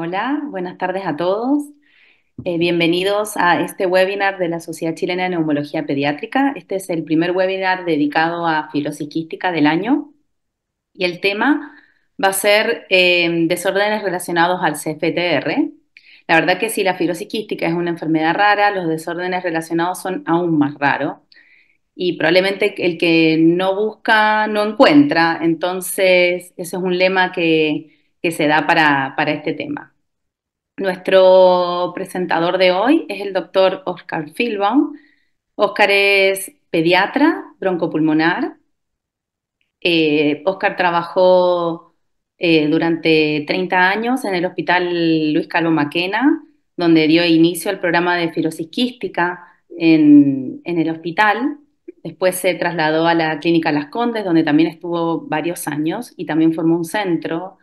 Hola, buenas tardes a todos. Eh, bienvenidos a este webinar de la Sociedad Chilena de Neumología Pediátrica. Este es el primer webinar dedicado a fibrosis del año y el tema va a ser em, desórdenes relacionados al CFTR. La verdad que si la fibrosis es una enfermedad rara, los desórdenes relacionados son aún más raros y probablemente el que no busca no encuentra. Entonces, ese es un lema que que se da para, este tema. Nuestro presentador de hoy es el doctor Oscar Filbaum. Oscar es pediatra, broncopulmonar. Oscar eh, trabajó eh, durante 30 años en el Hospital Luis Calvo Maquena, donde dio inicio al programa de fibrosis quística en, en el hospital. Después se trasladó a la Clínica Las Condes, donde también estuvo varios años y también formó un centro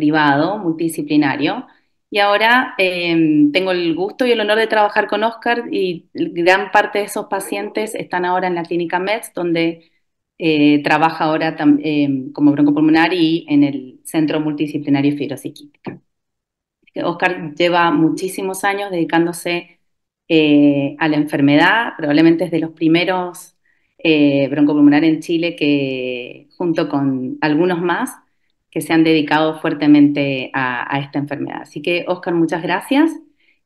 privado, multidisciplinario. Y ahora em, tengo el gusto y el honor de trabajar con Oscar y gran parte de esos pacientes están ahora en la clínica MEDS, donde eh, trabaja ahora em, como broncopulmonar y en el Centro Multidisciplinario Fibropsiquítica. Oscar lleva muchísimos años dedicándose eh, a la enfermedad, probablemente es de los primeros eh, broncopulmonar en Chile que, junto con algunos más, que se han dedicado fuertemente a, esta enfermedad. Así que, Oscar, muchas gracias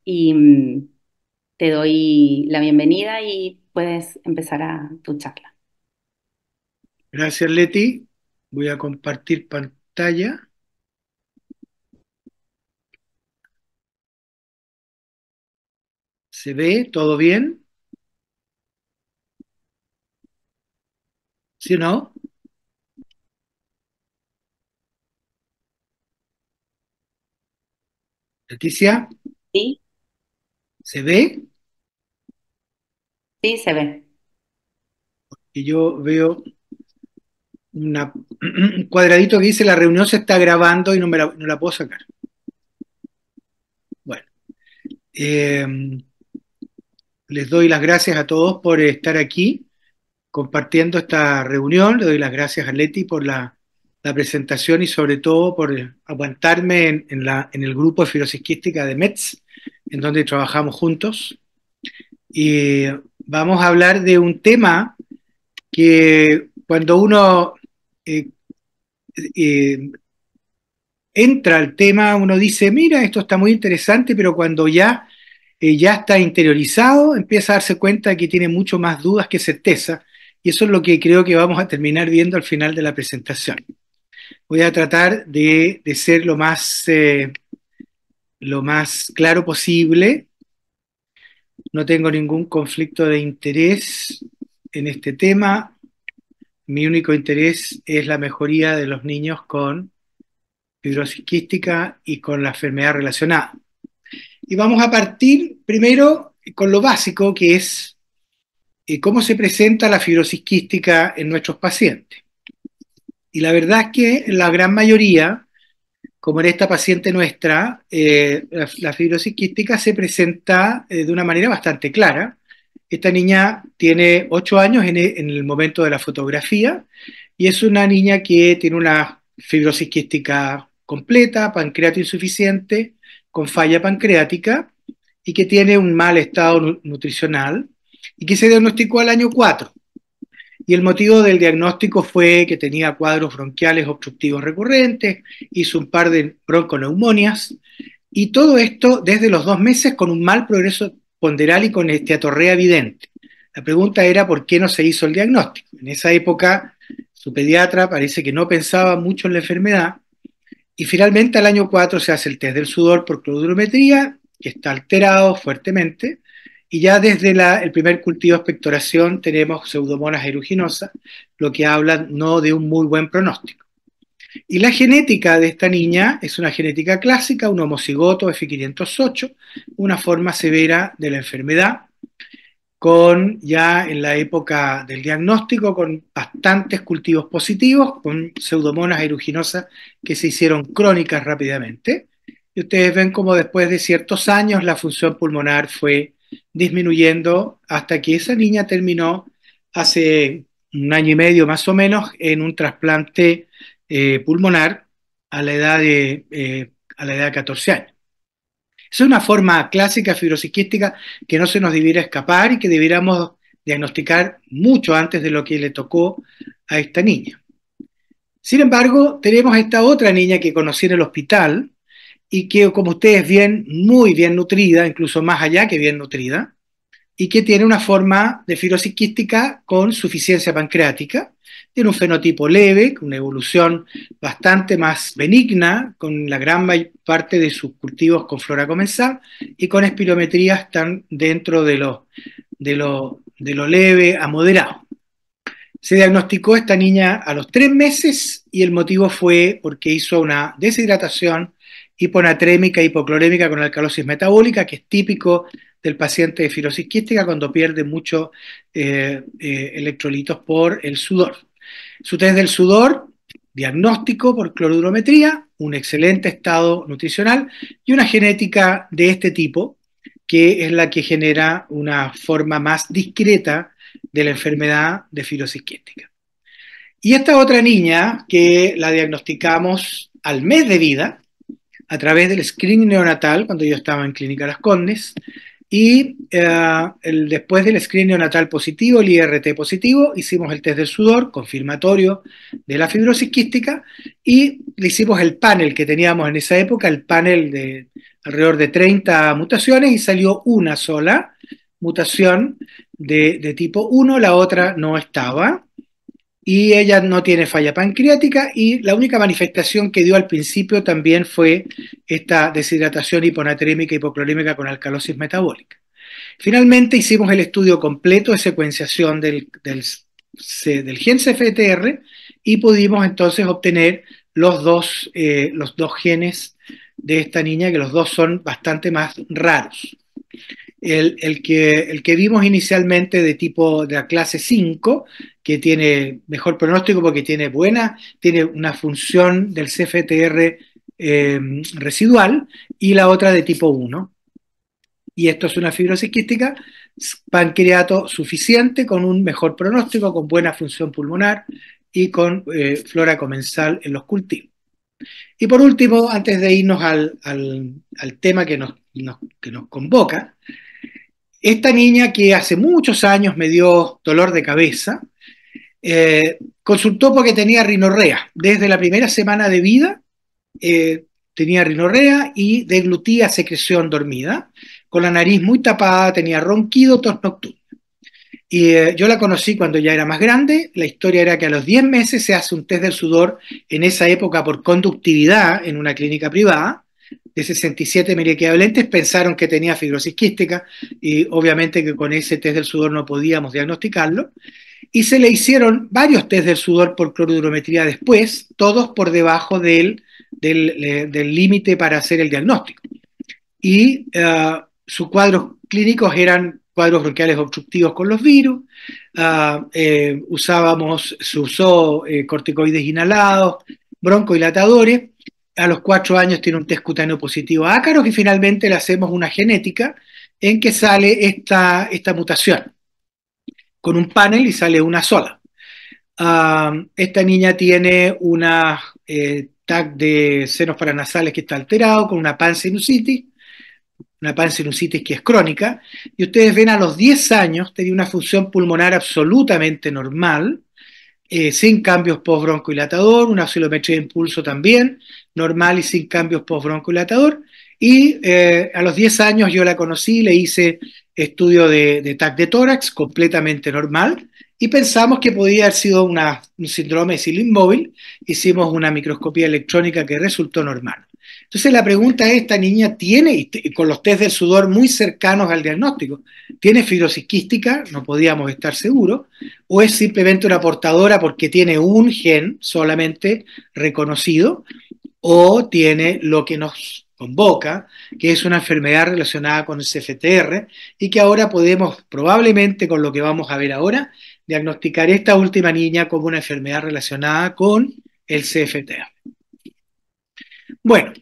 y mm, te doy la bienvenida y puedes empezar a tu charla. Gracias, Leti. Voy a compartir pantalla. ¿Se ve todo bien? ¿Sí o no? Leticia, Sí, ¿se ve? sí, se ve. porque yo veo un cuadradito que dice la reunión se está grabando y no, me la, puedo sacar. Bueno, em, les doy las gracias a todos por estar aquí compartiendo esta reunión. Le doy las gracias a Leti por la la presentación y sobre todo por aguantarme en, el grupo de fibrosis de Metz en donde trabajamos juntos. Y vamos a hablar de un tema que cuando uno eh, eh, entra al tema, uno dice, mira, esto está muy interesante, pero cuando ya, eh, ya está interiorizado, empieza a darse cuenta que tiene mucho más dudas que certeza. Y eso es lo que creo que vamos a terminar viendo al final de la presentación voy a tratar de, ser lo más, eh, lo más claro posible. No tengo ningún conflicto de interés en este tema. Mi único interés es la mejoría de los niños con fibrosis quística y con la enfermedad relacionada. Y vamos a partir primero con lo básico, que es eh, cómo se presenta la fibrosis quística en nuestros pacientes. Y la verdad es que la gran mayoría, como en esta paciente nuestra, eh, la, fibrosis quística se presenta eh, de una manera bastante clara. Esta niña tiene 8 años en el, momento de la fotografía y es una niña que tiene una fibrosis quística completa, pancreato insuficiente, con falla pancreática y que tiene un mal estado nutricional y que se diagnosticó al año 4. Y el motivo del diagnóstico fue que tenía cuadros bronquiales obstructivos recurrentes, hizo un par de bronconeumonias, y todo esto desde los dos meses con un mal progreso ponderal y con esteatorrea evidente. La pregunta era por qué no se hizo el diagnóstico. En esa época, su pediatra parece que no pensaba mucho en la enfermedad, y finalmente al año 4 se hace el test del sudor por clorhidrometría, que está alterado fuertemente, y ya desde el primer cultivo de expectoración tenemos pseudomonas aeruginosa, lo que habla no de un muy buen pronóstico. Y la genética de esta niña es una genética clásica, un homocigoto F508, una forma severa de la enfermedad, con ya en la época del diagnóstico, con bastantes cultivos positivos, con pseudomonas aeruginosas que se hicieron crónicas rápidamente. Y ustedes ven como después de ciertos años la función pulmonar fue disminuyendo hasta que esa niña terminó hace un año y medio más o menos en un trasplante eh, pulmonar a la edad de eh, a la edad 14 años. Es una forma clásica fibrosiquística que no se nos debiera escapar y que debiéramos diagnosticar mucho antes de lo que le tocó a esta niña. Sin embargo, tenemos esta otra niña que conocí en el hospital, y que, como ustedes bien, muy bien nutrida, incluso más allá que bien nutrida, y que tiene una forma de fibrosis con suficiencia pancreática, tiene un fenotipo leve, con una evolución bastante más benigna, con la gran parte de sus cultivos con flora comensal y con espirometrías están dentro de lo, de lo, de lo leve a moderado. Se diagnosticó esta niña a los tres meses y el motivo fue porque hizo una deshidratación hiponatrémica, hipoclorémica con alcalosis metabólica, que es típico del paciente de fibrosis cuando pierde muchos eh, eh, electrolitos por el sudor. Su test del sudor, diagnóstico por clorurometría, un excelente estado nutricional y una genética de este tipo, que es la que genera una forma más discreta de la enfermedad de fibrosis Y esta otra niña que la diagnosticamos al mes de vida, a través del screening neonatal, cuando yo estaba en Clínica Las Condes, y eh, después del screening neonatal positivo, el IRT positivo, hicimos el test del sudor confirmatorio de la fibrosis quística y le hicimos el panel que teníamos en esa época, el panel de alrededor de 30 mutaciones y salió una sola mutación de, de tipo 1, la otra no estaba y ella no tiene falla pancreática y la única manifestación que dio al principio también fue esta deshidratación hiponatrémica hipoclorémica con alcalosis metabólica. Finalmente hicimos el estudio completo de secuenciación del, del, gen CFTR y pudimos entonces obtener los dos, eh, los dos genes de esta niña, que los dos son bastante más raros el, que, vimos inicialmente de tipo de la clase 5, que tiene mejor pronóstico porque tiene buena, tiene una función del CFTR eh, residual y la otra de tipo 1. Y esto es una fibrosis quística, pancreato suficiente con un mejor pronóstico, con buena función pulmonar y con eh, flora comensal en los cultivos. Y por último, antes de irnos al, tema que nos convoca, esta niña que hace muchos años me dio dolor de cabeza, eh, consultó porque tenía rinorrea. Desde la primera semana de vida eh, tenía rinorrea y deglutía secreción dormida. Con la nariz muy tapada tenía ronquido, tos Y eh, yo la conocí cuando ya era más grande. La historia era que a los 10 meses se hace un test del sudor en esa época por conductividad en una clínica privada de 67 miliequivalentes pensaron que tenía fibrosis quística y obviamente que con ese test del sudor no podíamos diagnosticarlo. Y se le hicieron varios test del sudor por clorhidrometría después, todos por debajo del eh, límite para hacer el diagnóstico. Y eh, sus cuadros clínicos eran cuadros bronquiales obstructivos con los virus, ah, eh, usábamos, se usó corticoides inhalados, broncohilatadores, a los cuatro años tiene un test cutáneo positivo a ácaro, y finalmente le hacemos una genética en que sale esta, esta mutación con un panel y sale una sola. Ah, esta niña tiene una eh, tag de senos paranasales que está alterado, con una pancinusitis, una pancinusitis que es crónica, y ustedes ven a los 10 años tenía una función pulmonar absolutamente normal, eh, sin cambios post-broncohilatador, una oscilometría de impulso también, normal y sin cambios post-broncohilatador. Y eh, a los 10 años yo la conocí, le hice estudio de, TAC de tórax, completamente normal, y pensamos que podía haber sido una, un síndrome de Hicimos una microscopía electrónica que resultó normal. Entonces la pregunta es, esta niña tiene, con los test del sudor muy cercanos al diagnóstico, ¿tiene fibrosis quística? No podíamos estar seguros. ¿O es simplemente una portadora porque tiene un gen solamente reconocido? ¿O tiene lo que nos convoca, que es una enfermedad relacionada con el CFTR y que ahora podemos, probablemente con lo que vamos a ver ahora, diagnosticar esta última niña como una enfermedad relacionada con el CFTR? Bueno,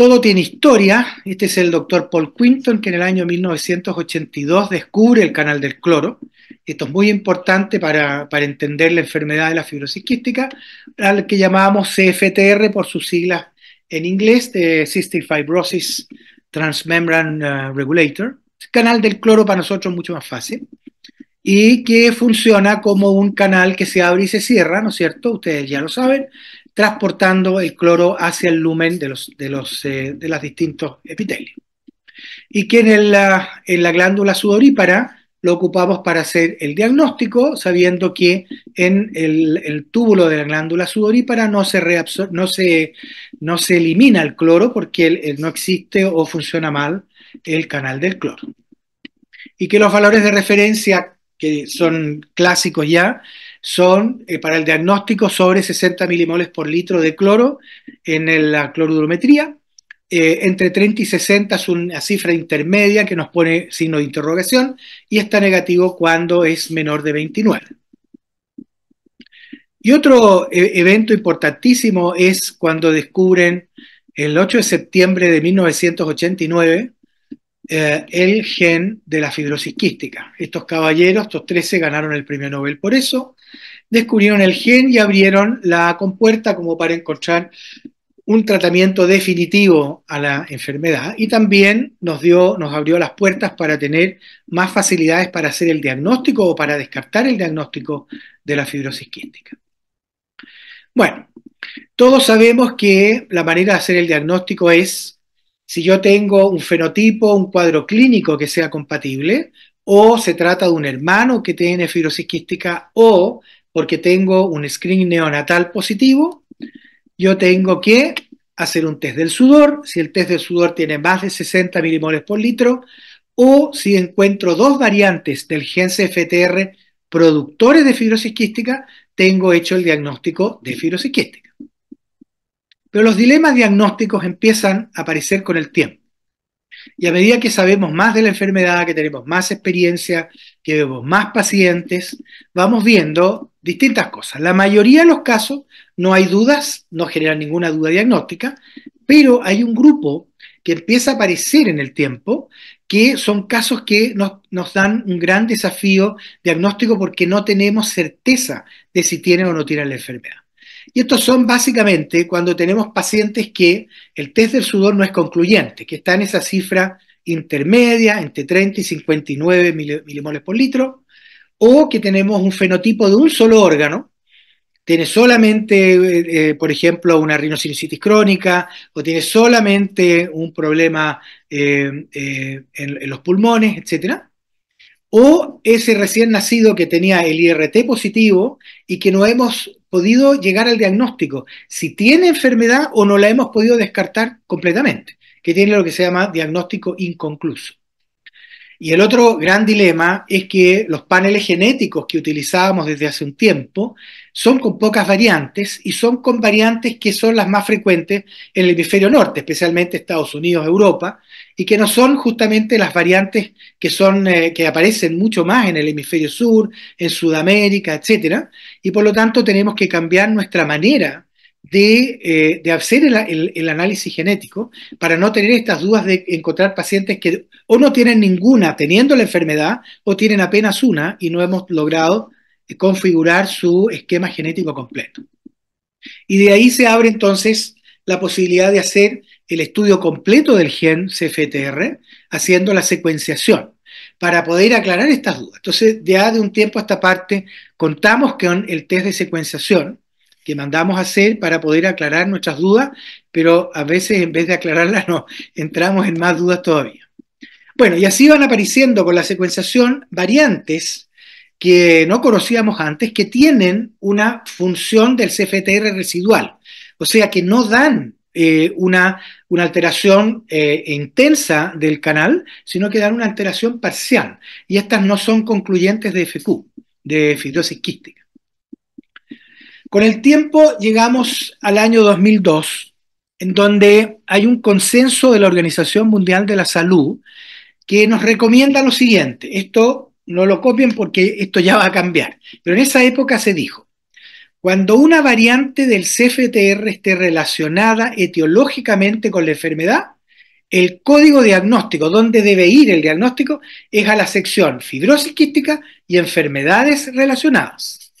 todo tiene historia. Este es el doctor Paul Quinton, que en el año 1982 descubre el canal del cloro. Esto es muy importante para, entender la enfermedad de la fibrosis quística, al que llamábamos CFTR por sus siglas en inglés, de Cystic Fibrosis Transmembrane eh, Regulator. El canal del cloro para nosotros es mucho más fácil y que funciona como un canal que se abre y se cierra, ¿no es cierto? Ustedes ya lo saben, transportando el cloro hacia el lumen de los, de los, eh, de distintos epitelios. Y que en la, glándula sudorípara lo ocupamos para hacer el diagnóstico, sabiendo que en el, túbulo de la glándula sudorípara no se, no se, no se elimina el cloro porque no existe o funciona mal el canal del cloro. Y que los valores de referencia, que son clásicos ya, son eh, para el diagnóstico sobre 60 milimoles por litro de cloro en la clorurometría. Eh, entre 30 y 60 es una cifra intermedia que nos pone signo de interrogación y está negativo cuando es menor de 29. Y otro eh, evento importantísimo es cuando descubren el 8 de septiembre de 1989 eh, el gen de la fibrosis quística. Estos caballeros, estos 13, ganaron el premio Nobel por eso, descubrieron el gen y abrieron la compuerta como para encontrar un tratamiento definitivo a la enfermedad y también nos, dio, nos abrió las puertas para tener más facilidades para hacer el diagnóstico o para descartar el diagnóstico de la fibrosis quística. Bueno, todos sabemos que la manera de hacer el diagnóstico es si yo tengo un fenotipo, un cuadro clínico que sea compatible, o se trata de un hermano que tiene fibrosis quística, o porque tengo un screen neonatal positivo, yo tengo que hacer un test del sudor, si el test del sudor tiene más de 60 milimoles por litro, o si encuentro dos variantes del gen CFTR productores de fibrosis quística, tengo hecho el diagnóstico de fibrosis quística. Pero los dilemas diagnósticos empiezan a aparecer con el tiempo. Y a medida que sabemos más de la enfermedad, que tenemos más experiencia, que vemos más pacientes, vamos viendo distintas cosas. La mayoría de los casos no hay dudas, no generan ninguna duda diagnóstica, pero hay un grupo que empieza a aparecer en el tiempo, que son casos que nos, nos dan un gran desafío diagnóstico porque no tenemos certeza de si tienen o no tienen la enfermedad. Y estos son básicamente cuando tenemos pacientes que el test del sudor no es concluyente, que está en esa cifra intermedia, entre 30 y 59 milimoles por litro, o que tenemos un fenotipo de un solo órgano, tiene solamente, eh, eh, por ejemplo, una rinocinicitis crónica, o tiene solamente un problema eh, en, los pulmones, etc. o ese recién nacido que tenía el IRT positivo y que no hemos podido llegar al diagnóstico, si tiene enfermedad o no la hemos podido descartar completamente, que tiene lo que se llama diagnóstico inconcluso. Y el otro gran dilema es que los paneles genéticos que utilizábamos desde hace un tiempo son con pocas variantes y son con variantes que son las más frecuentes en el hemisferio norte, especialmente Estados Unidos, Europa, y que no son justamente las variantes que, son, eh, que aparecen mucho más en el hemisferio sur, en Sudamérica, etcétera, y por lo tanto tenemos que cambiar nuestra manera de, eh, hacer el, análisis genético para no tener estas dudas de encontrar pacientes que o no tienen ninguna teniendo la enfermedad o tienen apenas una y no hemos logrado eh, configurar su esquema genético completo. Y de ahí se abre entonces la posibilidad de hacer el estudio completo del gen CFTR haciendo la secuenciación para poder aclarar estas dudas. Entonces, ya de un tiempo a esta parte, contamos con el test de secuenciación que mandamos a hacer para poder aclarar nuestras dudas, pero a veces en vez de aclararlas, no, entramos en más dudas todavía. Bueno, y así van apareciendo con la secuenciación variantes que no conocíamos antes, que tienen una función del CFTR residual, o sea, que no dan eh, una, alteración eh, intensa del canal, sino que dan una alteración parcial. Y estas no son concluyentes de FQ, de fibrosis quística. Con el tiempo llegamos al año 2002, en donde hay un consenso de la Organización Mundial de la Salud que nos recomienda lo siguiente. Esto no lo copien porque esto ya va a cambiar. Pero en esa época se dijo, cuando una variante del CFTR esté relacionada etiológicamente con la enfermedad, el código diagnóstico, donde debe ir el diagnóstico, es a la sección fibrosis y enfermedades relacionadas.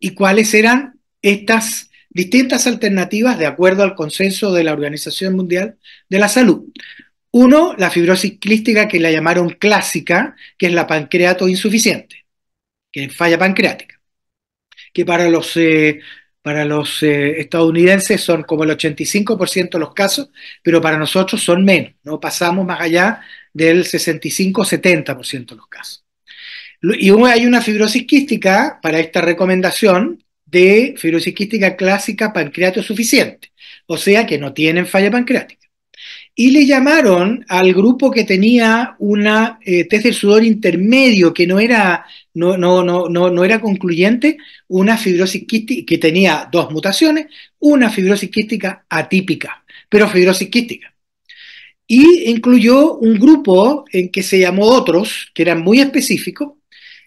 ¿Y cuáles serán estas distintas alternativas de acuerdo al consenso de la Organización Mundial de la Salud? Uno, la fibrosis que la llamaron clásica, que es la pancreato insuficiente, que es falla pancreática que para los, eh, para los eh, estadounidenses son como el 85% de los casos, pero para nosotros son menos, no pasamos más allá del 65-70% de los casos. Y hay una fibrosis quística para esta recomendación de fibrosis quística clásica pancreato suficiente, o sea que no tienen falla pancreática. Y le llamaron al grupo que tenía una eh, test del sudor intermedio, que no era no, no, no, no, era concluyente una fibrosis quística que tenía dos mutaciones, una fibrosis quística atípica, pero fibrosis quística. Y incluyó un grupo en que se llamó otros, que eran muy específicos,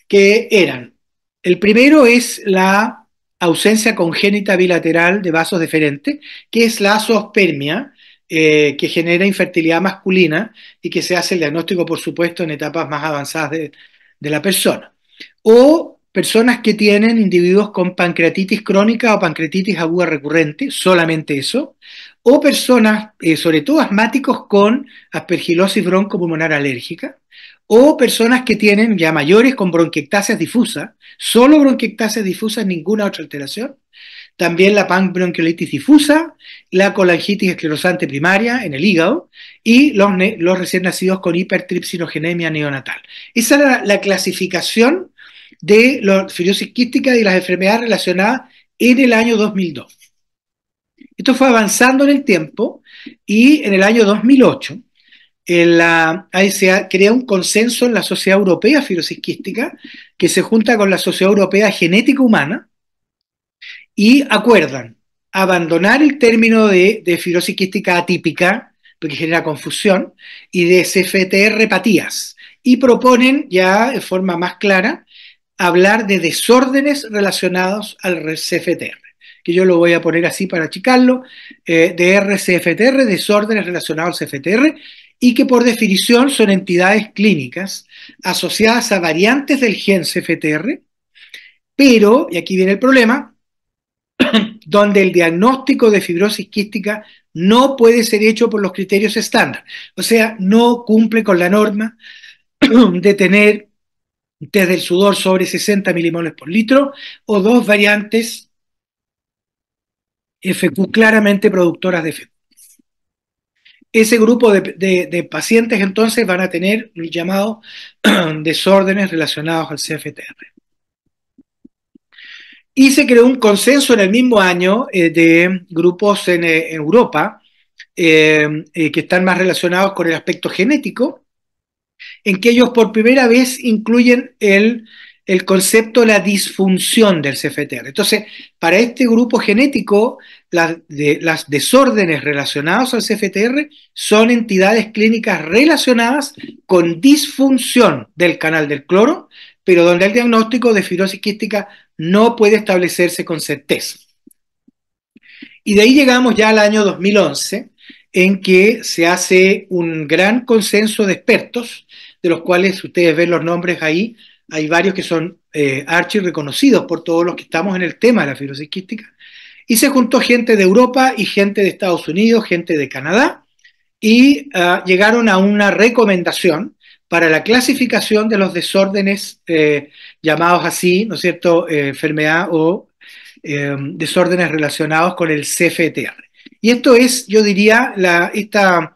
que eran, el primero es la ausencia congénita bilateral de vasos deferentes, que es la azospermia eh, que genera infertilidad masculina y que se hace el diagnóstico, por supuesto, en etapas más avanzadas de la persona o personas que tienen individuos con pancreatitis crónica o pancreatitis aguda recurrente, solamente eso, o personas, eh, sobre todo asmáticos con aspergilosis broncopulmonar alérgica, o personas que tienen ya mayores con bronquiectasias difusa solo bronquiectasias difusas, ninguna otra alteración, también la panbronquiolitis difusa, la colangitis esclerosante primaria en el hígado y los, los recién nacidos con hipertripsinogenemia neonatal. Esa era la clasificación de la fibrosis quística y las enfermedades relacionadas en el año 2002. Esto fue avanzando en el tiempo y en el año 2008 la, ASA crea un consenso en la Sociedad Europea quística que se junta con la Sociedad Europea Genética Humana y acuerdan abandonar el término de, de quística atípica, porque genera confusión, y de CFTR hepatías, y proponen ya de forma más clara hablar de desórdenes relacionados al CFTR, que yo lo voy a poner así para achicarlo, eh, de RCFTR, desórdenes relacionados al CFTR, y que por definición son entidades clínicas asociadas a variantes del gen CFTR, pero, y aquí viene el problema, donde el diagnóstico de fibrosis quística no puede ser hecho por los criterios estándar, o sea, no cumple con la norma de tener test del sudor sobre 60 milimoles por litro, o dos variantes FQ claramente productoras de FQ. Ese grupo de, pacientes entonces van a tener los llamados desórdenes relacionados al CFTR. Y se creó un consenso en el mismo año eh, de grupos en, eh, Europa eh, que están más relacionados con el aspecto genético en que ellos por primera vez incluyen el, concepto de la disfunción del CFTR. Entonces, para este grupo genético, las, las desórdenes relacionadas al CFTR son entidades clínicas relacionadas con disfunción del canal del cloro, pero donde el diagnóstico de fibrosis quística no puede establecerse con certeza. Y de ahí llegamos ya al año 2011, en que se hace un gran consenso de expertos, de los cuales ustedes ven los nombres ahí, hay varios que son eh, archi reconocidos por todos los que estamos en el tema de la fibrosis y se juntó gente de Europa y gente de Estados Unidos, gente de Canadá, y ah, llegaron a una recomendación para la clasificación de los desórdenes eh, llamados así, ¿no es cierto?, eh, enfermedad o desórdenes relacionados con el CFTR. Y esto es, yo diría, esta,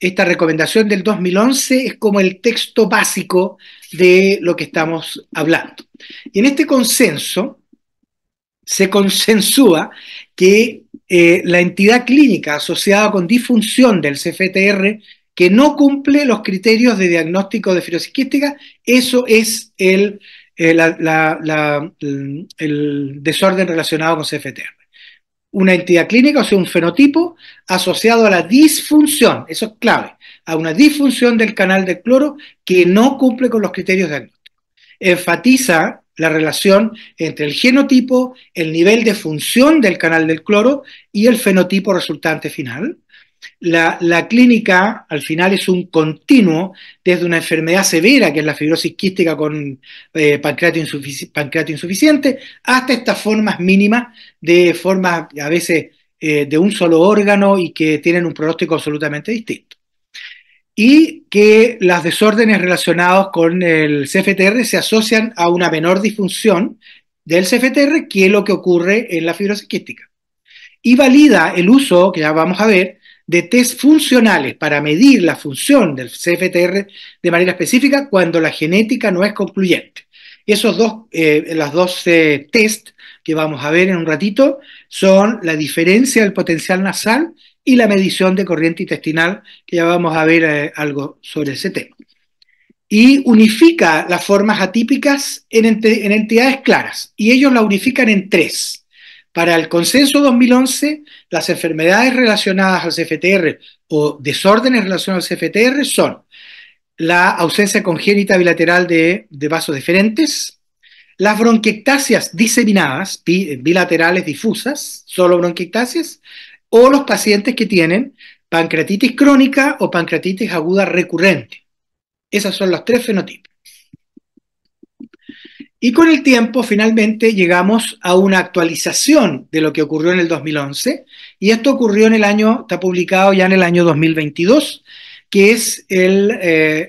esta recomendación del 2011 es como el texto básico de lo que estamos hablando. Y en este consenso se consensúa que eh, la entidad clínica asociada con disfunción del CFTR que no cumple los criterios de diagnóstico de quística, eso es eh, el, el desorden relacionado con CFTR una entidad clínica, o sea, un fenotipo asociado a la disfunción, eso es clave, a una disfunción del canal del cloro que no cumple con los criterios diagnósticos. Enfatiza la relación entre el genotipo, el nivel de función del canal del cloro y el fenotipo resultante final la, clínica al final es un continuo desde una enfermedad severa, que es la fibrosis quística con eh, pancreato, insuficiente, hasta estas formas mínimas, de formas a veces eh, de un solo órgano y que tienen un pronóstico absolutamente distinto. Y que las desórdenes relacionados con el CFTR se asocian a una menor disfunción del CFTR que es lo que ocurre en la fibrosis quística. Y valida el uso, que ya vamos a ver, de test funcionales para medir la función del CFTR de manera específica cuando la genética no es concluyente. Esos dos, eh, las dos eh, test que vamos a ver en un ratito son la diferencia del potencial nasal y la medición de corriente intestinal, que ya vamos a ver eh, algo sobre ese tema. Y unifica las formas atípicas en, en entidades claras, y ellos la unifican en tres. Para el consenso 2011, las enfermedades relacionadas al CFTR o desórdenes relacionados al CFTR son la ausencia congénita bilateral de, vasos diferentes, las bronquiectasias diseminadas, bilaterales difusas, solo bronquiectasias, o los pacientes que tienen pancreatitis crónica o pancreatitis aguda recurrente. Esos son los tres fenotipos. Y con el tiempo, finalmente, llegamos a una actualización de lo que ocurrió en el 2011, y esto ocurrió en el año, está publicado ya en el año 2022, que es el, eh,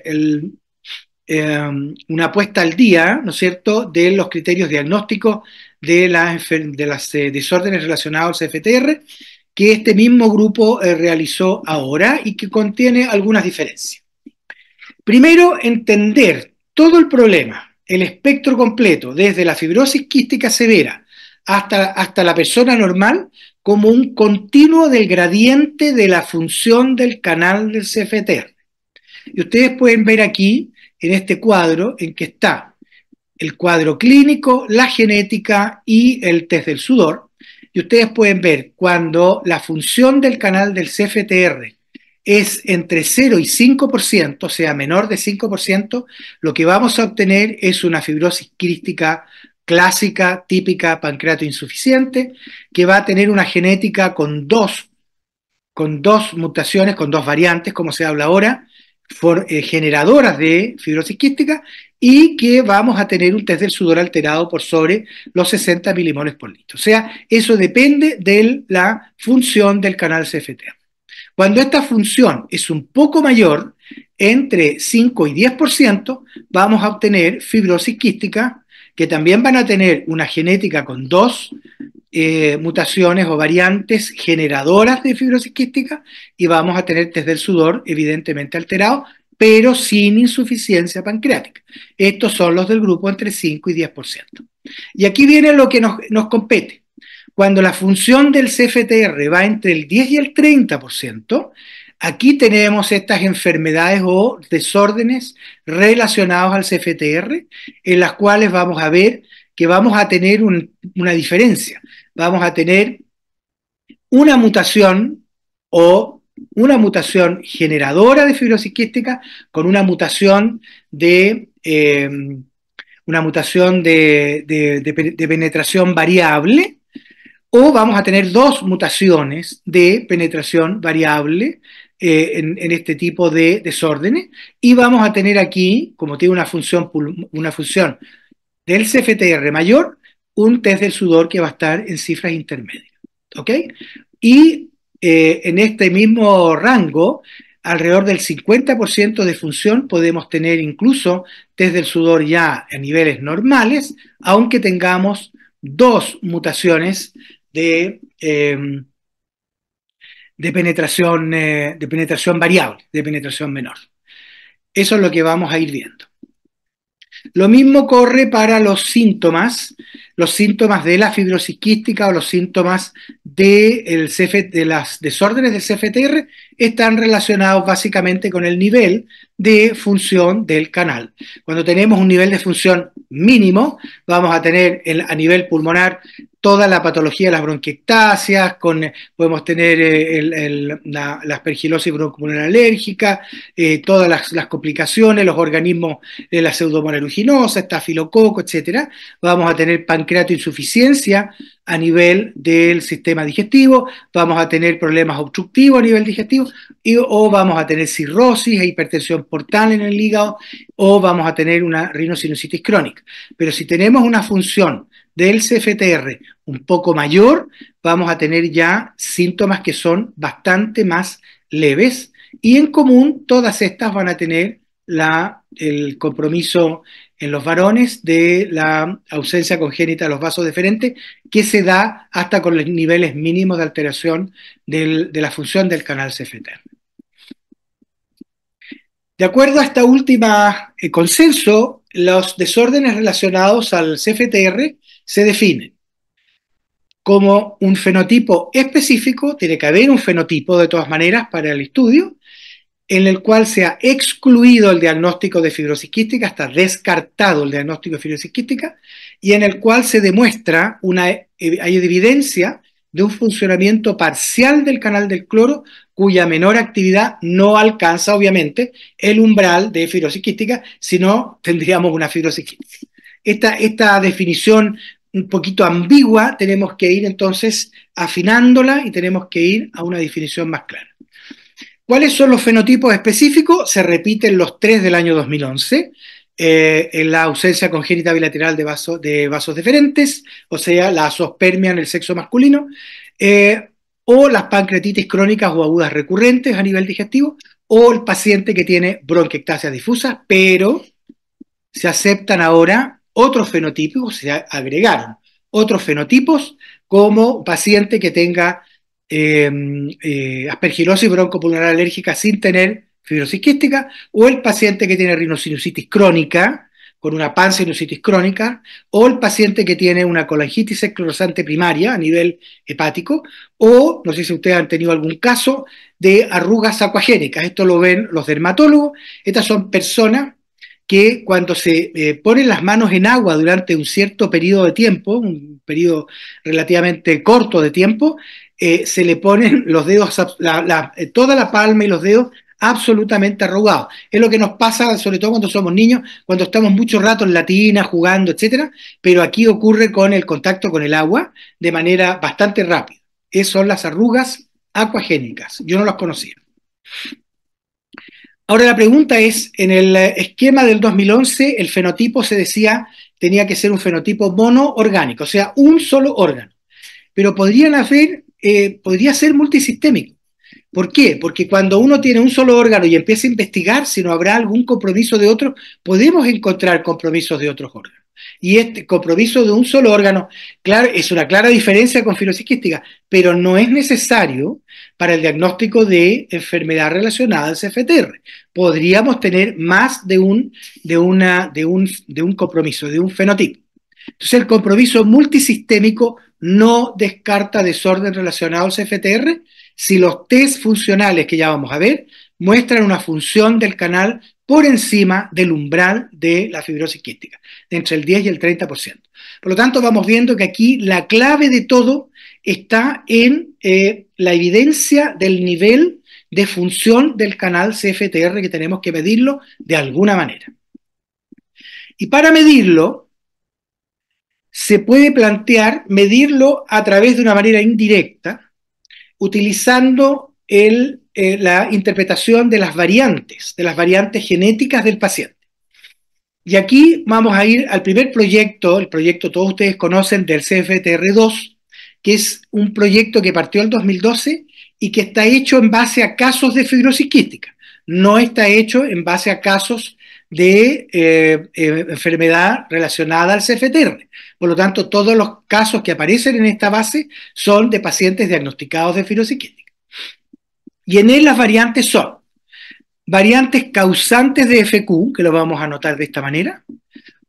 em, una puesta al día, ¿no es cierto?, de los criterios diagnósticos de, de las eh, desórdenes relacionados al CFTR, que este mismo grupo eh, realizó ahora y que contiene algunas diferencias. Primero, entender todo el problema el espectro completo, desde la fibrosis quística severa hasta, hasta la persona normal, como un continuo del gradiente de la función del canal del CFTR. Y ustedes pueden ver aquí, en este cuadro, en que está el cuadro clínico, la genética y el test del sudor. Y ustedes pueden ver cuando la función del canal del CFTR es entre 0 y 5%, o sea, menor de 5%, lo que vamos a obtener es una fibrosis quística clásica, típica, pancreato insuficiente, que va a tener una genética con dos, con dos mutaciones, con dos variantes, como se habla ahora, eh, generadoras de fibrosis quística, y que vamos a tener un test del sudor alterado por sobre los 60 milimoles por litro. O sea, eso depende de la función del canal CFTR. Cuando esta función es un poco mayor, entre 5 y 10%, vamos a obtener fibrosis quística, que también van a tener una genética con dos eh, mutaciones o variantes generadoras de fibrosis quística y vamos a tener test del sudor evidentemente alterado, pero sin insuficiencia pancreática. Estos son los del grupo entre 5 y 10%. Y aquí viene lo que nos compete. Cuando la función del CFTR va entre el 10 y el 30%, aquí tenemos estas enfermedades o desórdenes relacionados al CFTR, en las cuales vamos a ver que vamos a tener una diferencia. Vamos a tener una mutación o una mutación generadora de fibrosis quística con una mutación de eh, una mutación de, penetración variable o vamos a tener dos mutaciones de penetración variable eh, en, este tipo de desórdenes y vamos a tener aquí, como tiene una función, una función del CFTR mayor, un test del sudor que va a estar en cifras intermedias. ¿Ok? Y eh, en este mismo rango, alrededor del 50% de función podemos tener incluso test del sudor ya a niveles normales, aunque tengamos dos mutaciones Em, de, penetración, eh, de penetración variable, de penetración menor. Eso es lo que vamos a ir viendo. Lo mismo corre para los síntomas, los síntomas de la fibrosis o los síntomas de, el de las desórdenes del CFTR están relacionados básicamente con el nivel de función del canal. Cuando tenemos un nivel de función mínimo, vamos a tener a nivel pulmonar toda la patología de las bronquiectasias, con, podemos tener eh, la, aspergilosis broncopulmonar alérgica, eh, todas las, complicaciones, los organismos, de la pseudomonaruginosa estafilococo, etc. Vamos a tener pancreato insuficiencia a nivel del sistema digestivo, vamos a tener problemas obstructivos a nivel digestivo y, o vamos a tener cirrosis e hipertensión portal en el hígado o vamos a tener una rinocinositis crónica. Pero si tenemos una función del CFTR un poco mayor, vamos a tener ya síntomas que son bastante más leves y en común todas estas van a tener la, el compromiso en los varones de la ausencia congénita de los vasos deferentes, que se da hasta con los niveles mínimos de alteración de la función del canal CFTR. De acuerdo a esta última eh, consenso, los desórdenes relacionados al CFTR se definen como un fenotipo específico, tiene que haber un fenotipo de todas maneras para el estudio, en el cual se ha excluido el diagnóstico de fibrosis quística, está descartado el diagnóstico de fibrosis y en el cual se demuestra, una, eh, hay evidencia de un funcionamiento parcial del canal del cloro cuya menor actividad no alcanza, obviamente, el umbral de fibrosis quística, sino tendríamos una fibrosis Esta, definición un poquito ambigua tenemos que ir entonces afinándola y tenemos que ir a una definición más clara. ¿Cuáles son los fenotipos específicos? Se repiten los tres del año 2011. Eh, en la ausencia congénita bilateral de, de vasos diferentes, o sea, la asospermia en el sexo masculino. Eh, o las pancreatitis crónicas o agudas recurrentes a nivel digestivo, o el paciente que tiene bronquiectasias difusas, pero se aceptan ahora otros fenotipos, se agregaron otros fenotipos, como paciente que tenga em, eh, aspergilosis broncopulmonar alérgica sin tener fibrosis quística, o el paciente que tiene rinosinusitis crónica, con una pancreatitis crónica o el paciente que tiene una colangitis esclerosante primaria a nivel hepático o, no sé si ustedes han tenido algún caso, de arrugas acuagénicas. Esto lo ven los dermatólogos. Estas son personas que cuando se eh, ponen las manos en agua durante un cierto periodo de tiempo, un periodo relativamente corto de tiempo, eh, se le ponen los dedos, eh, toda la palma y los dedos absolutamente arrugado. Es lo que nos pasa, sobre todo cuando somos niños, cuando estamos mucho rato en latina, jugando, etcétera, pero aquí ocurre con el contacto con el agua de manera bastante rápida. Esas son las arrugas acuagénicas. Yo no las conocía. Ahora la pregunta es, en el esquema del 2011, el fenotipo se decía tenía que ser un fenotipo monoorgánico, o sea, un solo órgano. Pero podrían hacer eh, podría ser multisistémico. ¿Por qué? Porque cuando uno tiene un solo órgano y empieza a investigar si no habrá algún compromiso de otro, podemos encontrar compromisos de otros órganos. Y este compromiso de un solo órgano, claro, es una clara diferencia con quística, pero no es necesario para el diagnóstico de enfermedad relacionada al CFTR. Podríamos tener más de un, de una, de un, de un compromiso, de un fenotipo. Entonces, el compromiso multisistémico no descarta desorden relacionado al CFTR, si los test funcionales que ya vamos a ver muestran una función del canal por encima del umbral de la fibrosis quística, entre el 10 y el 30%. Por lo tanto, vamos viendo que aquí la clave de todo está en eh, la evidencia del nivel de función del canal CFTR que tenemos que medirlo de alguna manera. Y para medirlo, se puede plantear medirlo a través de una manera indirecta, utilizando el, eh, la interpretación de las variantes, de las variantes genéticas del paciente. Y aquí vamos a ir al primer proyecto, el proyecto todos ustedes conocen del CFTR2, que es un proyecto que partió en 2012 y que está hecho en base a casos de fibrosis quística. No está hecho en base a casos de eh, eh, enfermedad relacionada al CFTR. Por lo tanto, todos los casos que aparecen en esta base son de pacientes diagnosticados de fibrosis quística. Y en él las variantes son variantes causantes de FQ, que lo vamos a anotar de esta manera,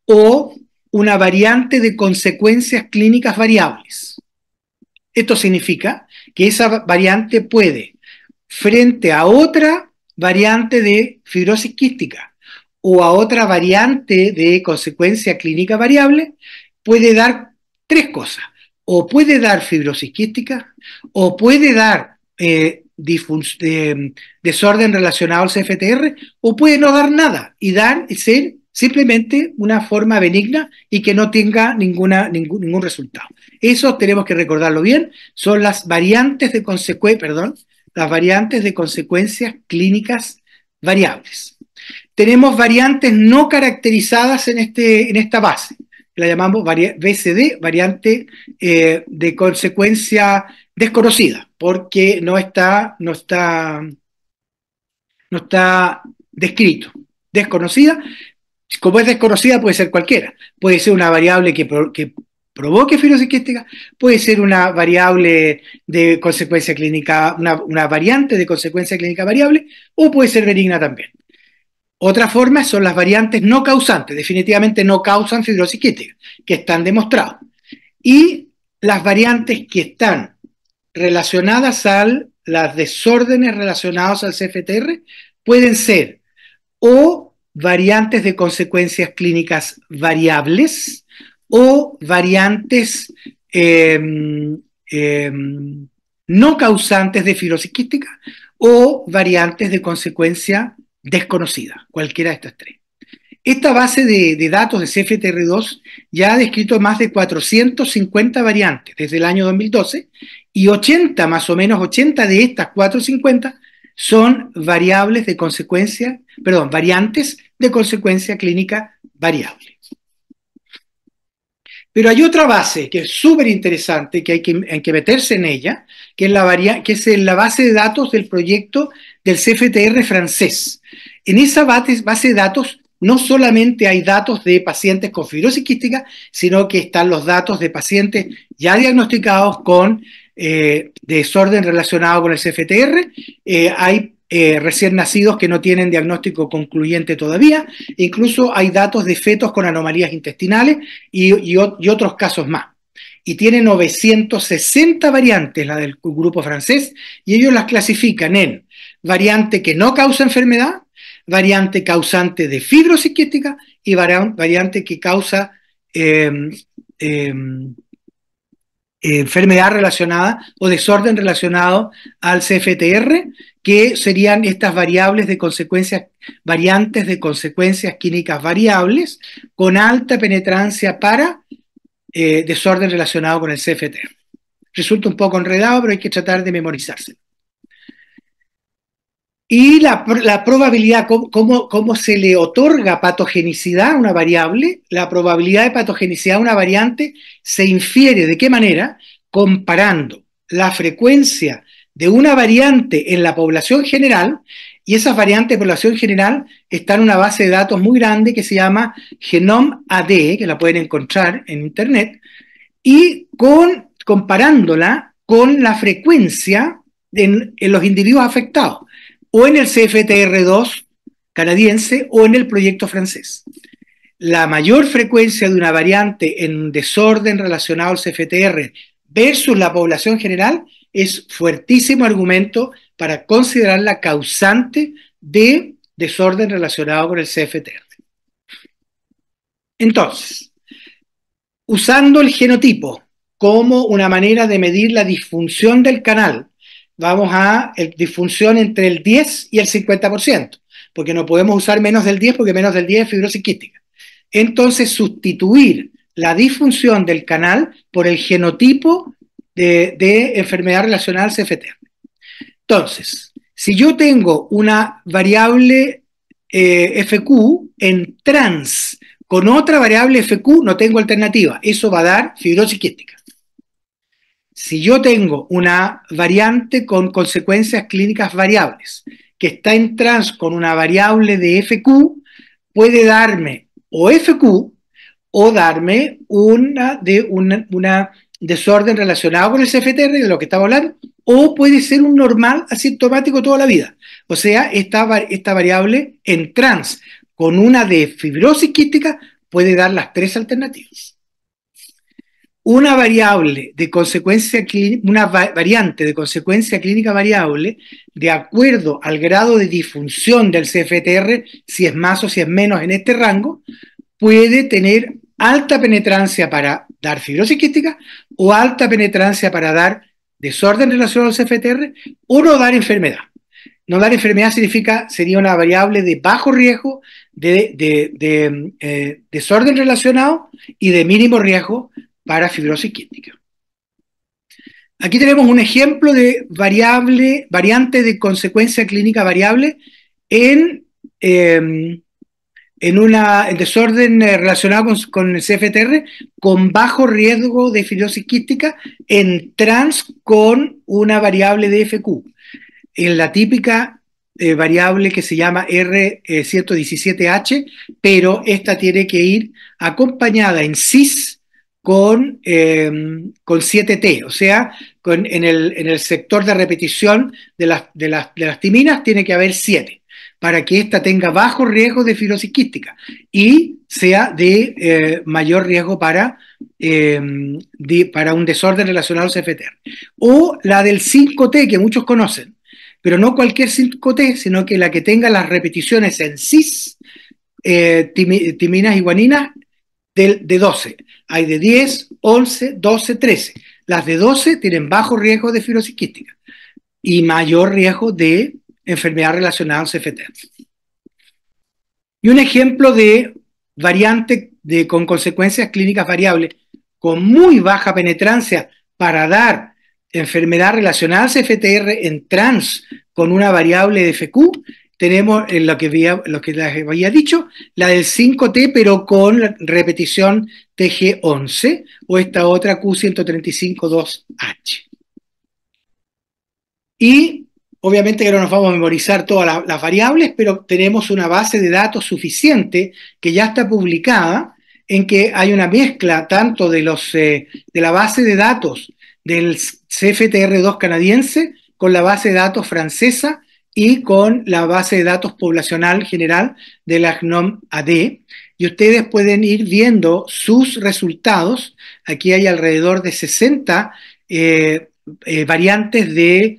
o una variante de consecuencias clínicas variables. Esto significa que esa variante puede, frente a otra variante de fibrosis quística, o a otra variante de consecuencia clínica variable, puede dar tres cosas. O puede dar fibrosis quística, o puede dar eh, desorden relacionado al CFTR, o puede no dar nada y dar ser simplemente una forma benigna y que no tenga ninguna, ningún, resultado. Eso tenemos que recordarlo bien, son las variantes de consecuencia, perdón, las variantes de consecuencias clínicas variables tenemos variantes no caracterizadas en, este, en esta base. La llamamos vari BCD, variante eh, de consecuencia desconocida, porque no está, no está, no está descrito. Desconocida, como es desconocida, puede ser cualquiera. Puede ser una variable que, provoque fibrosis puede ser una variable de consecuencia clínica, una variante de consecuencia clínica variable, o puede ser benigna también. Otra forma son las variantes no causantes, definitivamente no causan fibrosis que están demostradas. Y las variantes que están relacionadas a las desórdenes relacionados al CFTR pueden ser o variantes de consecuencias clínicas variables o variantes em, em, no causantes de fibrosis quística o variantes de consecuencia desconocida, cualquiera de estas tres. Esta base de, datos de CFTR2 ya ha descrito más de 450 variantes desde el año 2012 y 80, más o menos 80 de estas 450 son variables de consecuencia, perdón, variantes de consecuencia clínica variable. Pero hay otra base que es súper interesante, que hay, que meterse en ella, que es, la base de datos del proyecto del CFTR francés. En esa base de datos no solamente hay datos de pacientes con fibrosis quística, sino que están los datos de pacientes ya diagnosticados con eh, desorden relacionado con el CFTR. Eh, hay eh, recién nacidos que no tienen diagnóstico concluyente todavía. Incluso hay datos de fetos con anomalías intestinales y, otros casos más. Y tiene 960 variantes la del grupo francés y ellos las clasifican en variante que no causa enfermedad, variante causante de fibrosis y variante que causa em, em, enfermedad relacionada o desorden relacionado al CFTR, que serían estas variables de consecuencias, variantes de consecuencias químicas variables con alta penetrancia para eh, desorden relacionado con el CFTR. Resulta un poco enredado, pero hay que tratar de memorizarse. Y la, probabilidad, ¿cómo, se le otorga patogenicidad a una variable, la probabilidad de patogenicidad a una variante se infiere de qué manera? Comparando la frecuencia de una variante en la población general, y esas variantes de población general están en una base de datos muy grande que se llama Genome AD, que la pueden encontrar en Internet, y con, comparándola con la frecuencia en los individuos afectados o en el CFTR2 canadiense o en el proyecto francés. La mayor frecuencia de una variante en desorden relacionado al CFTR versus la población general es fuertísimo argumento para considerarla causante de desorden relacionado con el CFTR. Entonces, usando el genotipo como una manera de medir la disfunción del canal vamos a el, disfunción entre el 10 y el 50%, porque no podemos usar menos del 10 porque menos del 10 es fibrosis Entonces, sustituir la disfunción del canal por el genotipo de, enfermedad relacional CFT. Entonces, si yo tengo una variable eh, FQ en trans con otra variable FQ, no tengo alternativa. Eso va a dar fibrosis quística si yo tengo una variante con consecuencias clínicas variables que está en trans con una variable de FQ, puede darme o FQ o darme una, de, una, desorden relacionado con el CFTR, de lo que estaba hablando, o puede ser un normal asintomático toda la vida. O sea, esta, esta variable en trans con una de fibrosis quística puede dar las tres alternativas una variable de consecuencia una variante de consecuencia clínica variable de acuerdo al grado de disfunción del CFTR, si es más o si es menos en este rango, puede tener alta penetrancia para dar fibrosis quística o alta penetrancia para dar desorden relacionado al CFTR o no dar enfermedad. No dar enfermedad significa, sería una variable de bajo riesgo, de, eh, desorden relacionado y de mínimo riesgo para fibrosis quística. Aquí tenemos un ejemplo de variable, variante de consecuencia clínica variable en, em, en el desorden eh, relacionado con, el CFTR con bajo riesgo de fibrosis quística en trans con una variable de FQ. En la típica eh, variable que se llama R117H, eh, pero esta tiene que ir acompañada en cis con, 7T, eh, o sea, en, el, sector de repetición de las, de, las, timinas tiene que haber 7 para que ésta tenga bajo riesgo de fibrosis quística y sea de eh, mayor riesgo para, eh, para un desorden relacionado al CFTR. O la del 5T, que muchos conocen, pero no cualquier 5T, sino que la que tenga las repeticiones en cis, timinas y guaninas de, 12. Hay de 10, 11, 12, 13. Las de 12 tienen bajo riesgo de quística y mayor riesgo de enfermedad relacionada a CFTR. Y un ejemplo de variante de, con consecuencias clínicas variables con muy baja penetrancia para dar enfermedad relacionada a CFTR en trans con una variable de FQ tenemos eh, lo que, había, había dicho, la del 5T, pero con repetición TG11 o esta otra q 1352 h Y obviamente que no nos vamos a memorizar todas las, variables, pero tenemos una base de datos suficiente que ya está publicada en que hay una mezcla tanto de eh, la base de datos del CFTR2 canadiense con la base de datos francesa y con la base de datos poblacional general de la GNOM AD. Y ustedes pueden ir viendo sus resultados. Aquí hay alrededor de 60 eh, eh, variantes de,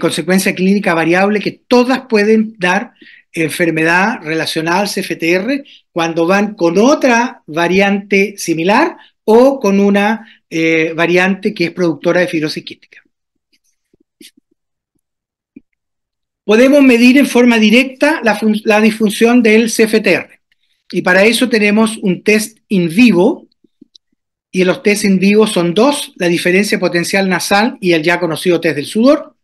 consecuencia clínica variable que todas pueden dar enfermedad relacionada al CFTR cuando van con otra variante similar o con una eh, variante que es productora de fibrosis quística. podemos medir en forma directa la, disfunción del CFTR. Y para eso tenemos un test in vivo, y los test in vivo son dos, la diferencia potencial nasal y el ya conocido test del sudor.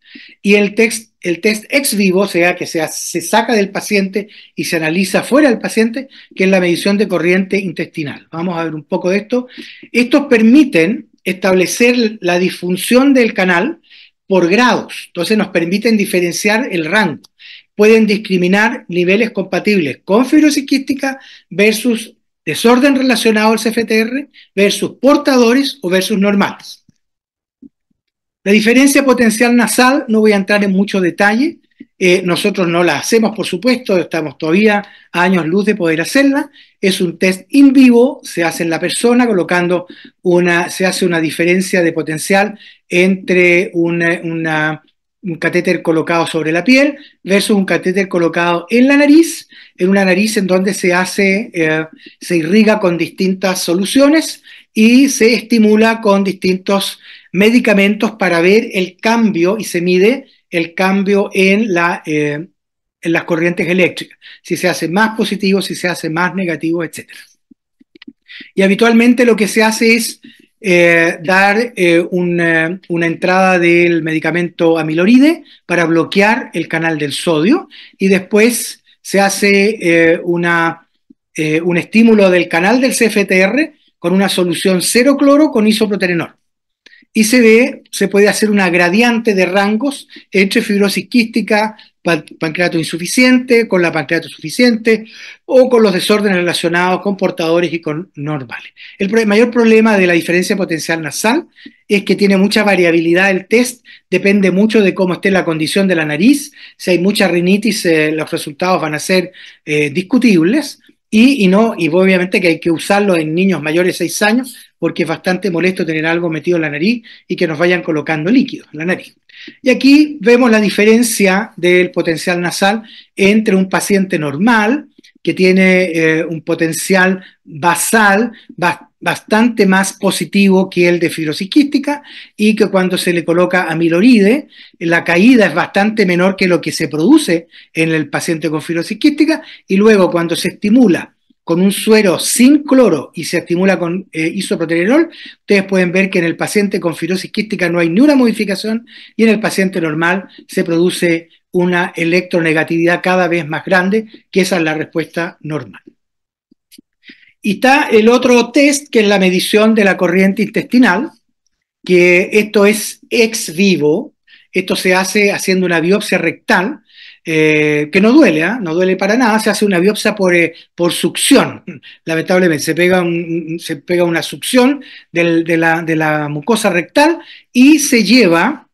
Y el, el test ex vivo, o sea, que sea se saca del paciente y se analiza fuera del paciente, que es la medición de corriente intestinal. Vamos a ver un poco de esto. Estos permiten establecer la disfunción del canal, por grados, entonces nos permiten diferenciar el rango. Pueden discriminar niveles compatibles con quística versus desorden relacionado al CFTR versus portadores o versus normales. La diferencia potencial nasal, no voy a entrar en mucho detalle, eh, nosotros no la hacemos, por supuesto, estamos todavía años luz de poder hacerla. Es un test in vivo, se hace en la persona, colocando una, se hace una diferencia de potencial entre un eh, catéter colocado sobre la piel versus un catéter colocado en la nariz, en una nariz en donde se hace, eh, se irriga con distintas soluciones y se estimula con distintos medicamentos para ver el cambio y se mide el cambio en, la, eh, en las corrientes eléctricas, si se hace más positivo, si se hace más negativo, etc. Y habitualmente lo que se hace es eh, dar eh, una, entrada del medicamento amiloride para bloquear el canal del sodio y después se hace una, un estímulo del canal del CFTR con una solución cero cloro con isoproterenol y se ve, se puede hacer una gradiente de rangos entre fibrosis quística, pancreato insuficiente, con la pancreato suficiente o con los desórdenes relacionados con portadores y con normales. El, mayor problema de la diferencia potencial nasal es que tiene mucha variabilidad el test, depende mucho de cómo esté la condición de la nariz, si hay mucha rinitis eh, los resultados van a ser eh, discutibles. Y, no, y obviamente que hay que usarlo en niños mayores de 6 años porque es bastante molesto tener algo metido en la nariz y que nos vayan colocando líquido en la nariz. Y aquí vemos la diferencia del potencial nasal entre un paciente normal, que tiene eh, un potencial basal bastante más positivo que el de quística, y que cuando se le coloca amiloride, la caída es bastante menor que lo que se produce en el paciente con quística, y luego cuando se estimula con un suero sin cloro y se estimula con eh, isoproterenol, ustedes pueden ver que en el paciente con fibrosis quística no hay ni una modificación y en el paciente normal se produce una electronegatividad cada vez más grande, que esa es la respuesta normal. Y está el otro test, que es la medición de la corriente intestinal, que esto es ex vivo, esto se hace haciendo una biopsia rectal eh, que no duele, ¿ah? no duele para nada, se hace una biopsia por, eh, por succión, lamentablemente, se pega, se pega una succión de, la, mucosa rectal y se lleva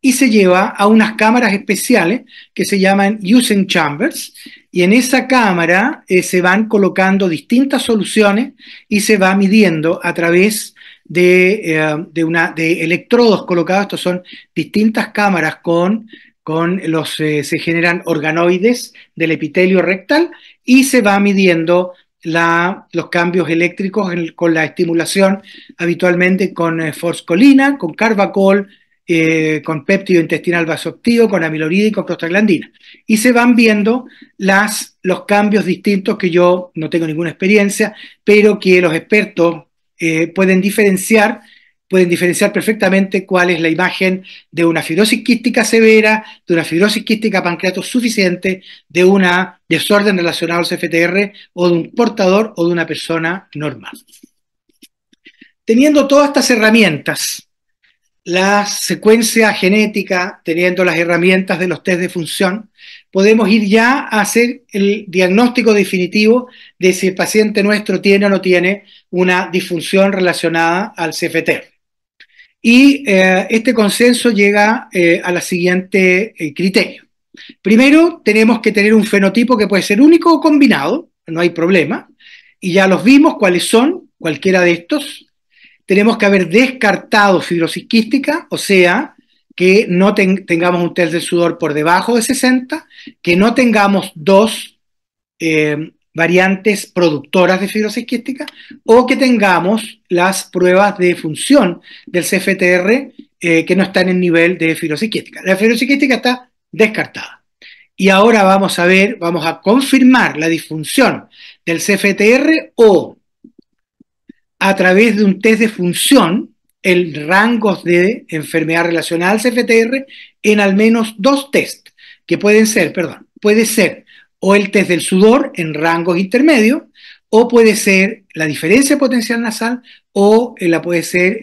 y se lleva a unas cámaras especiales que se llaman using chambers y en esa cámara eh, se van colocando distintas soluciones y se va midiendo a través de, de, una, de electrodos colocados, estos son distintas cámaras con con los, eh, se generan organoides del epitelio rectal y se va midiendo la, los cambios eléctricos con la estimulación, habitualmente con eh, foscolina, con carbacol, eh, con péptido intestinal vasoactivo, con amilorida y con prostaglandina. Y se van viendo las, los cambios distintos que yo no tengo ninguna experiencia, pero que los expertos pueden diferenciar pueden diferenciar perfectamente cuál es la imagen de una fibrosis quística severa, de una fibrosis quística pancreato suficiente, de una desorden relacionada al CFTR o de un portador o de una persona normal. Teniendo todas estas herramientas, la secuencia genética, teniendo las herramientas de los test de función, podemos ir ya a hacer el diagnóstico definitivo de si el paciente nuestro tiene o no tiene una disfunción relacionada al CFTR. Y eh, este consenso llega eh, a la siguiente eh, criterio. Primero, tenemos que tener un fenotipo que puede ser único o combinado, no hay problema, y ya los vimos cuáles son, cualquiera de estos. Tenemos que haber descartado fibrosis quística, o sea, que no tengamos un test de sudor por debajo de 60, que no tengamos dos variantes productoras de fibrosis quística o que tengamos las pruebas de función del CFTR eh, que no están en nivel de fibrosis quística. La fibrosis quística está descartada. Y ahora vamos a ver, vamos a confirmar la disfunción del CFTR o a través de un test de función el rango de enfermedad relacionada al CFTR en al menos dos test, que pueden ser, perdón, puede ser o el test del sudor en rangos intermedios, o puede ser la diferencia potencial nasal, o eh, la puede ser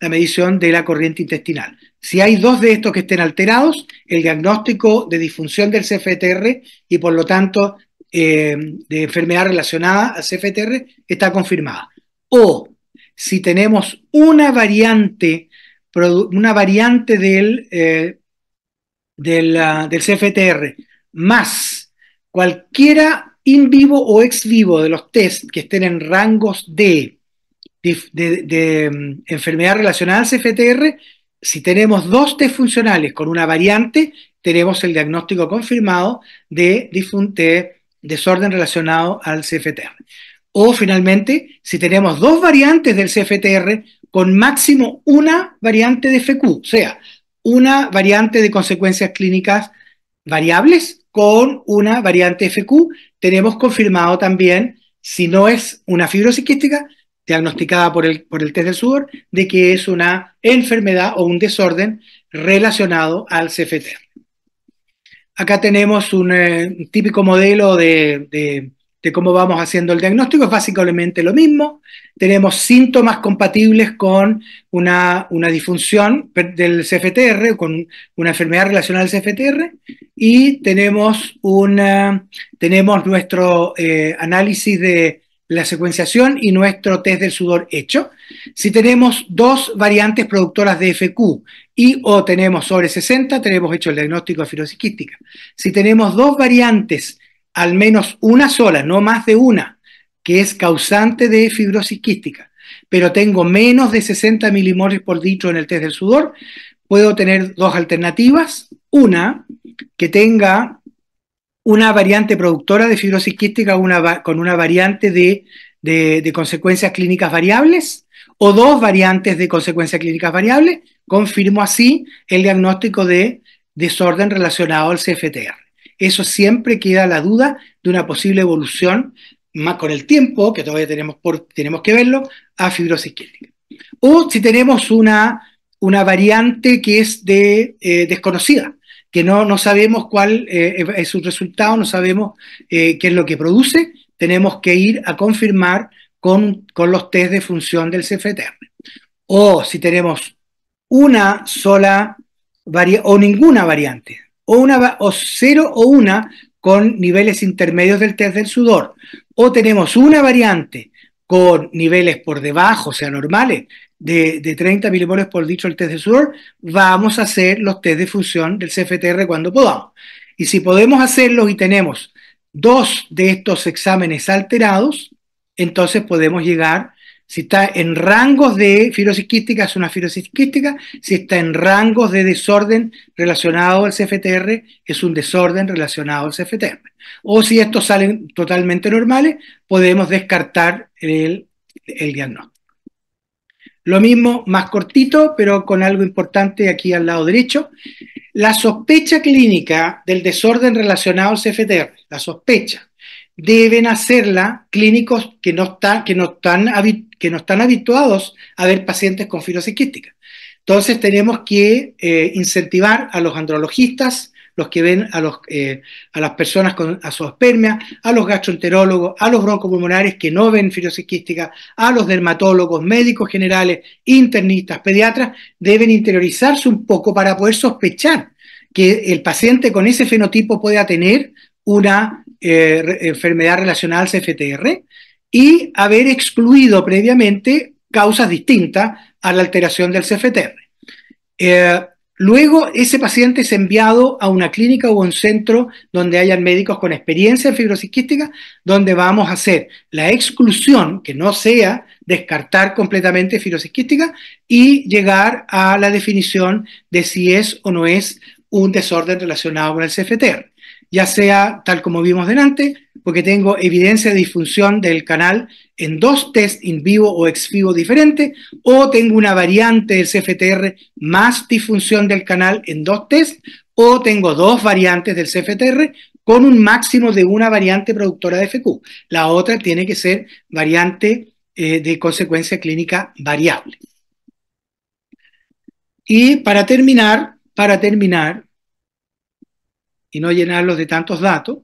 la medición de la corriente intestinal. Si hay dos de estos que estén alterados, el diagnóstico de disfunción del CFTR y por lo tanto eh, de enfermedad relacionada al CFTR está confirmada. O si tenemos una variante, una variante del, eh, del ah, CFTR más Cualquiera in vivo o ex vivo de los test que estén en rangos de, mm, enfermedad relacionada al CFTR, si tenemos dos test funcionales con una variante, tenemos el diagnóstico confirmado de, de desorden relacionado al CFTR. O finalmente, si tenemos dos variantes del CFTR con máximo una variante de FQ, o sea, una variante de consecuencias clínicas variables con una variante FQ. Tenemos confirmado también, si no es una fibrosis quística, diagnosticada por el, por el test del sudor, de que es una enfermedad o un desorden relacionado al CFT. Acá tenemos eh, un, típico modelo de de cómo vamos haciendo el diagnóstico es básicamente lo mismo. Tenemos síntomas compatibles con una, una disfunción del CFTR, con una enfermedad relacionada al CFTR, y tenemos, una, tenemos nuestro eh, análisis de la secuenciación y nuestro test del sudor hecho. Si tenemos dos variantes productoras de FQ y o tenemos sobre 60, tenemos hecho el diagnóstico de fibrosis Si tenemos dos variantes al menos una sola, no más de una, que es causante de fibrosis quística, pero tengo menos de 60 milimoles por litro en el test del sudor, puedo tener dos alternativas. Una, que tenga una variante productora de fibrosis quística una, con una variante de, de consecuencias clínicas variables o dos variantes de consecuencias clínicas variables, confirmo así el diagnóstico de desorden relacionado al CFTR eso siempre queda la duda de una posible evolución más con el tiempo, que todavía tenemos, tenemos que verlo, a fibrosis quística. O si tenemos una, una variante que es de, eh, desconocida, que no, no sabemos cuál eh, es su resultado, no sabemos eh, qué es lo que produce, tenemos que ir a confirmar con, con los test de función del CFTR. O si tenemos una sola o ninguna variante, o, una, o cero o una con niveles intermedios del test del sudor, o tenemos una variante con niveles por debajo, o sea, normales, de, 30 milimoles por dicho el test de sudor, vamos a hacer los test de función del CFTR cuando podamos. Y si podemos hacerlo y tenemos dos de estos exámenes alterados, entonces podemos llegar si está en rangos de quística, es una quística. Si está en rangos de desorden relacionado al CFTR, es un desorden relacionado al CFTR. O si estos salen totalmente normales, podemos descartar el, el diagnóstico. Lo mismo, más cortito, pero con algo importante aquí al lado derecho. La sospecha clínica del desorden relacionado al CFTR, la sospecha, deben hacerla clínicos que no, están, que, no están, que no están habituados a ver pacientes con fibrosis quística. Entonces tenemos que eh, incentivar a los andrologistas, los que ven a, los, eh, a las personas con azoospermia, a los gastroenterólogos, a los broncopulmonares que no ven fibrosis quística, a los dermatólogos, médicos generales, internistas, pediatras, deben interiorizarse un poco para poder sospechar que el paciente con ese fenotipo pueda tener una eh, enfermedad relacionada al CFTR y haber excluido previamente causas distintas a la alteración del CFTR. Eh, luego, ese paciente es enviado a una clínica o un centro donde hayan médicos con experiencia en fibrosis quística, donde vamos a hacer la exclusión, que no sea descartar completamente fibrosis quística, y llegar a la definición de si es o no es un desorden relacionado con el CFTR ya sea tal como vimos delante, porque tengo evidencia de disfunción del canal en dos test in vivo o ex vivo diferentes, o tengo una variante del CFTR más disfunción del canal en dos test, o tengo dos variantes del CFTR con un máximo de una variante productora de FQ. La otra tiene que ser variante eh, de consecuencia clínica variable. Y para terminar, para terminar, y no llenarlos de tantos datos.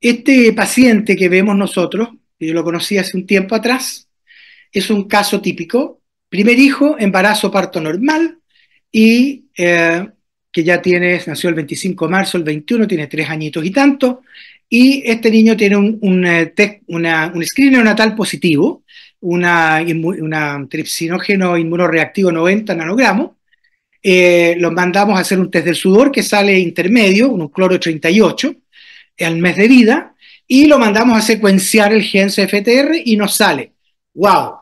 Este paciente que vemos nosotros, yo lo conocí hace un tiempo atrás, es un caso típico. Primer hijo, embarazo, parto normal y eh, que ya tiene, nació el 25 de marzo, el 21, tiene tres añitos y tanto. Y este niño tiene un, un, eh, natal positivo, una, una tripsinógeno inmunoreactivo 90 nanogramos, eh, lo mandamos a hacer un test del sudor que sale intermedio, un cloro 38 eh, al mes de vida, y lo mandamos a secuenciar el gen CFTR y nos sale, wow,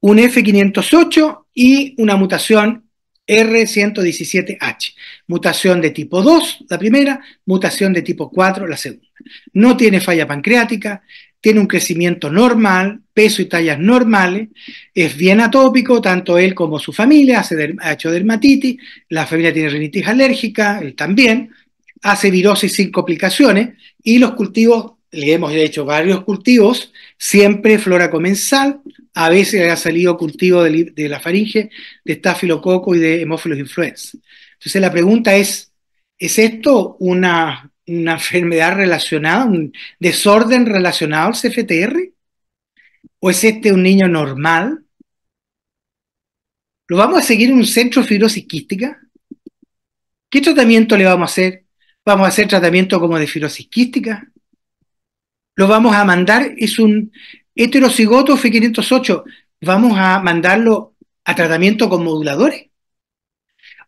un F508 y una mutación R117H. Mutación de tipo 2, la primera, mutación de tipo 4, la segunda. No tiene falla pancreática, tiene un crecimiento normal, peso y tallas normales, es bien atópico, tanto él como su familia, hace ha hecho dermatitis, la familia tiene rinitis alérgica, él también, hace virosis sin complicaciones y los cultivos, le hemos hecho varios cultivos, siempre flora comensal, a veces ha salido cultivo de, de la faringe, de estafilococo y de hemófilos influenza. Entonces la pregunta es, ¿es esto una una enfermedad relacionada, un desorden relacionado al CFTR? ¿O es este un niño normal? ¿Lo vamos a seguir en un centro fibrosis quística? ¿Qué tratamiento le vamos a hacer? ¿Vamos a hacer tratamiento como de fibrosis ¿Lo vamos a mandar? Es un heterocigoto F508. ¿Vamos a mandarlo a tratamiento con moduladores?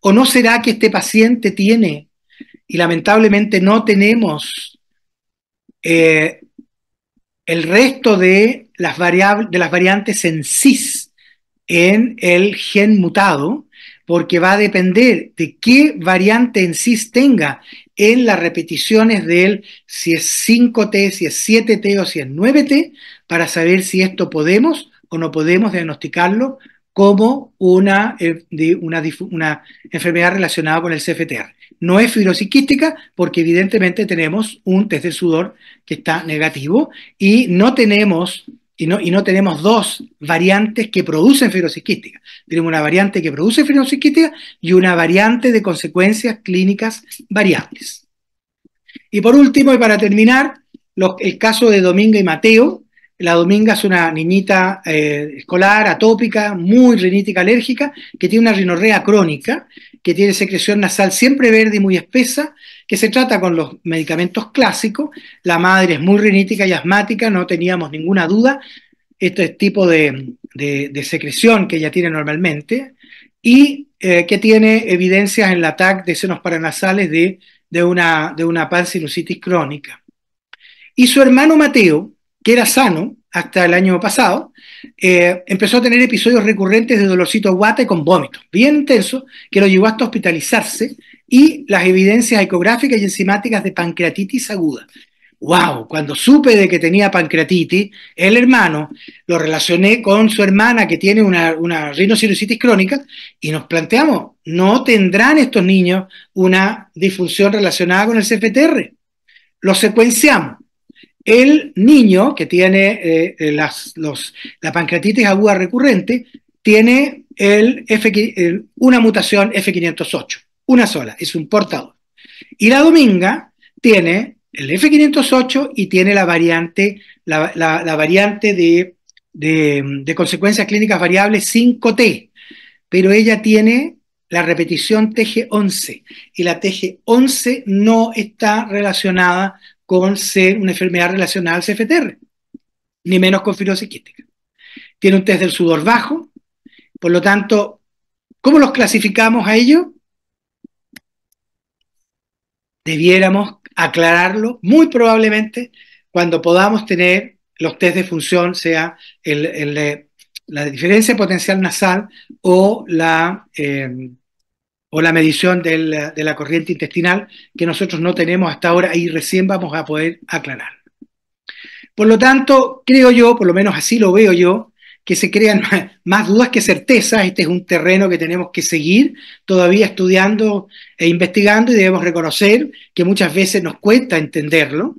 ¿O no será que este paciente tiene y lamentablemente no tenemos eh, el resto de las, variables, de las variantes en cis en el gen mutado, porque va a depender de qué variante en cis tenga en las repeticiones de él, si es 5T, si es 7T o si es 9T, para saber si esto podemos o no podemos diagnosticarlo como una, eh, una, una enfermedad relacionada con el CFTR. No es fibrosiquística porque evidentemente tenemos un test de sudor que está negativo y no tenemos, tenemos dos variantes que producen fibrosiquística. Tenemos una variante que produce fibrosiquística y una variante de consecuencias clínicas variables. Y por último, y para terminar, el caso de Domingo y Mateo, la Dominga es una niñita eh, escolar, atópica, muy rinítica alérgica, que tiene una rinorrea crónica, que tiene secreción nasal siempre verde y muy espesa, que se trata con los medicamentos clásicos. La madre es muy rinítica y asmática, no teníamos ninguna duda. Este tipo de, de secreción que ella tiene normalmente y eh, que tiene evidencias en la TAC de senos paranasales de, una, de crónica. Y su hermano Mateo, que era sano hasta el año pasado, eh, empezó a tener episodios recurrentes de dolorcito guate con vómitos, bien intenso, que lo llevó hasta hospitalizarse y las evidencias ecográficas y enzimáticas de pancreatitis aguda. ¡Wow! Cuando supe de que tenía pancreatitis, el hermano lo relacioné con su hermana que tiene una, una crónica y nos planteamos, ¿no tendrán estos niños una disfunción relacionada con el CFTR? Lo secuenciamos el niño que tiene eh, eh, las, la pancreatitis aguda recurrente tiene el una mutación F508, una sola, es un portador. Y la dominga tiene el F508 y tiene la variante, variante de, de, consecuencias clínicas variables 5T, pero ella tiene la repetición TG11 y la TG11 no está relacionada con ser una enfermedad relacionada al CFTR, ni menos con fibrosis quística. Tiene un test del sudor bajo, por lo tanto, ¿cómo los clasificamos a ellos? Debiéramos aclararlo muy probablemente cuando podamos tener los test de función, sea la diferencia potencial nasal o la... Eh, o la medición de la corriente intestinal que nosotros no tenemos hasta ahora y recién vamos a poder aclarar. Por lo tanto, creo yo, por lo menos así lo veo yo, que se crean más, más dudas que certezas. Este es un terreno que tenemos que seguir todavía estudiando e investigando y debemos reconocer que muchas veces nos cuesta entenderlo.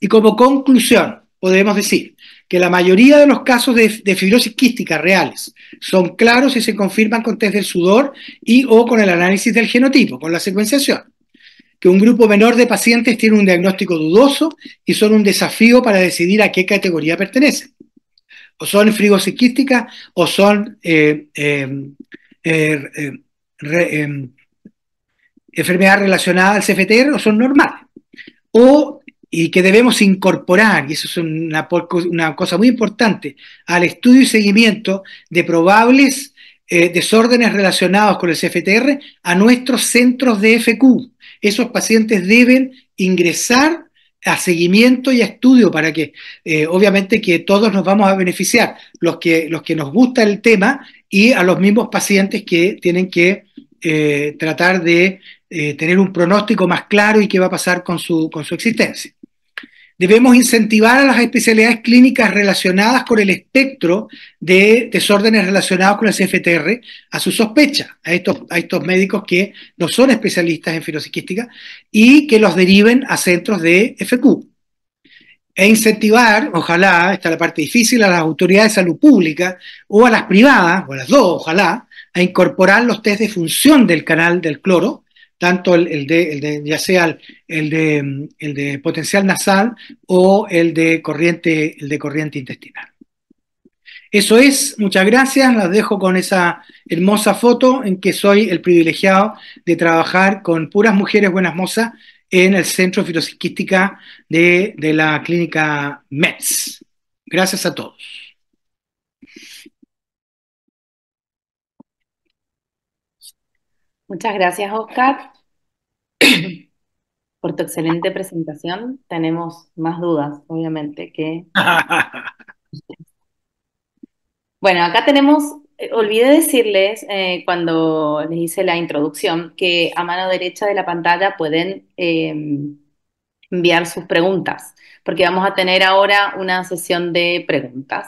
Y como conclusión, podemos decir que la mayoría de los casos de, fibrosis quística reales son claros y se confirman con test del sudor y o con el análisis del genotipo, con la secuenciación. Que un grupo menor de pacientes tiene un diagnóstico dudoso y son un desafío para decidir a qué categoría pertenecen. O son fibrosis quística o son eh, em, eh, eh, em, enfermedad relacionada enfermedades relacionadas al CFTR o son normales. O y que debemos incorporar, y eso es una, cosa muy importante, al estudio y seguimiento de probables eh, desórdenes relacionados con el CFTR a nuestros centros de FQ. Esos pacientes deben ingresar a seguimiento y a estudio para que eh, obviamente que todos nos vamos a beneficiar, los que, los que nos gusta el tema y a los mismos pacientes que tienen que eh, tratar de tener un pronóstico más claro y qué va a pasar con su, con su existencia. Debemos incentivar a las especialidades clínicas relacionadas con el espectro de desórdenes relacionados con el CFTR a su sospecha, a estos, a estos médicos que no son especialistas en fibropsiquística y que los deriven a centros de FQ. E incentivar, ojalá, esta es la parte difícil, a las autoridades de salud pública o a las privadas, o a las dos, ojalá, a incorporar los test de función del canal del cloro tanto el, de, ya sea el, de, potencial nasal o el de corriente, el de corriente intestinal. Eso es, muchas gracias. Las dejo con esa hermosa foto en que soy el privilegiado de trabajar con puras mujeres buenas mozas en el Centro Fitopsiquística de, de la Clínica METS. Gracias a todos. Muchas gracias, Oscar. por tu excelente presentación. Tenemos más dudas, obviamente, que... bueno, acá tenemos, eh, olvidé decirles eh, cuando les hice la introducción que a mano derecha de la pantalla pueden em, enviar sus preguntas, porque vamos a tener ahora una sesión de preguntas.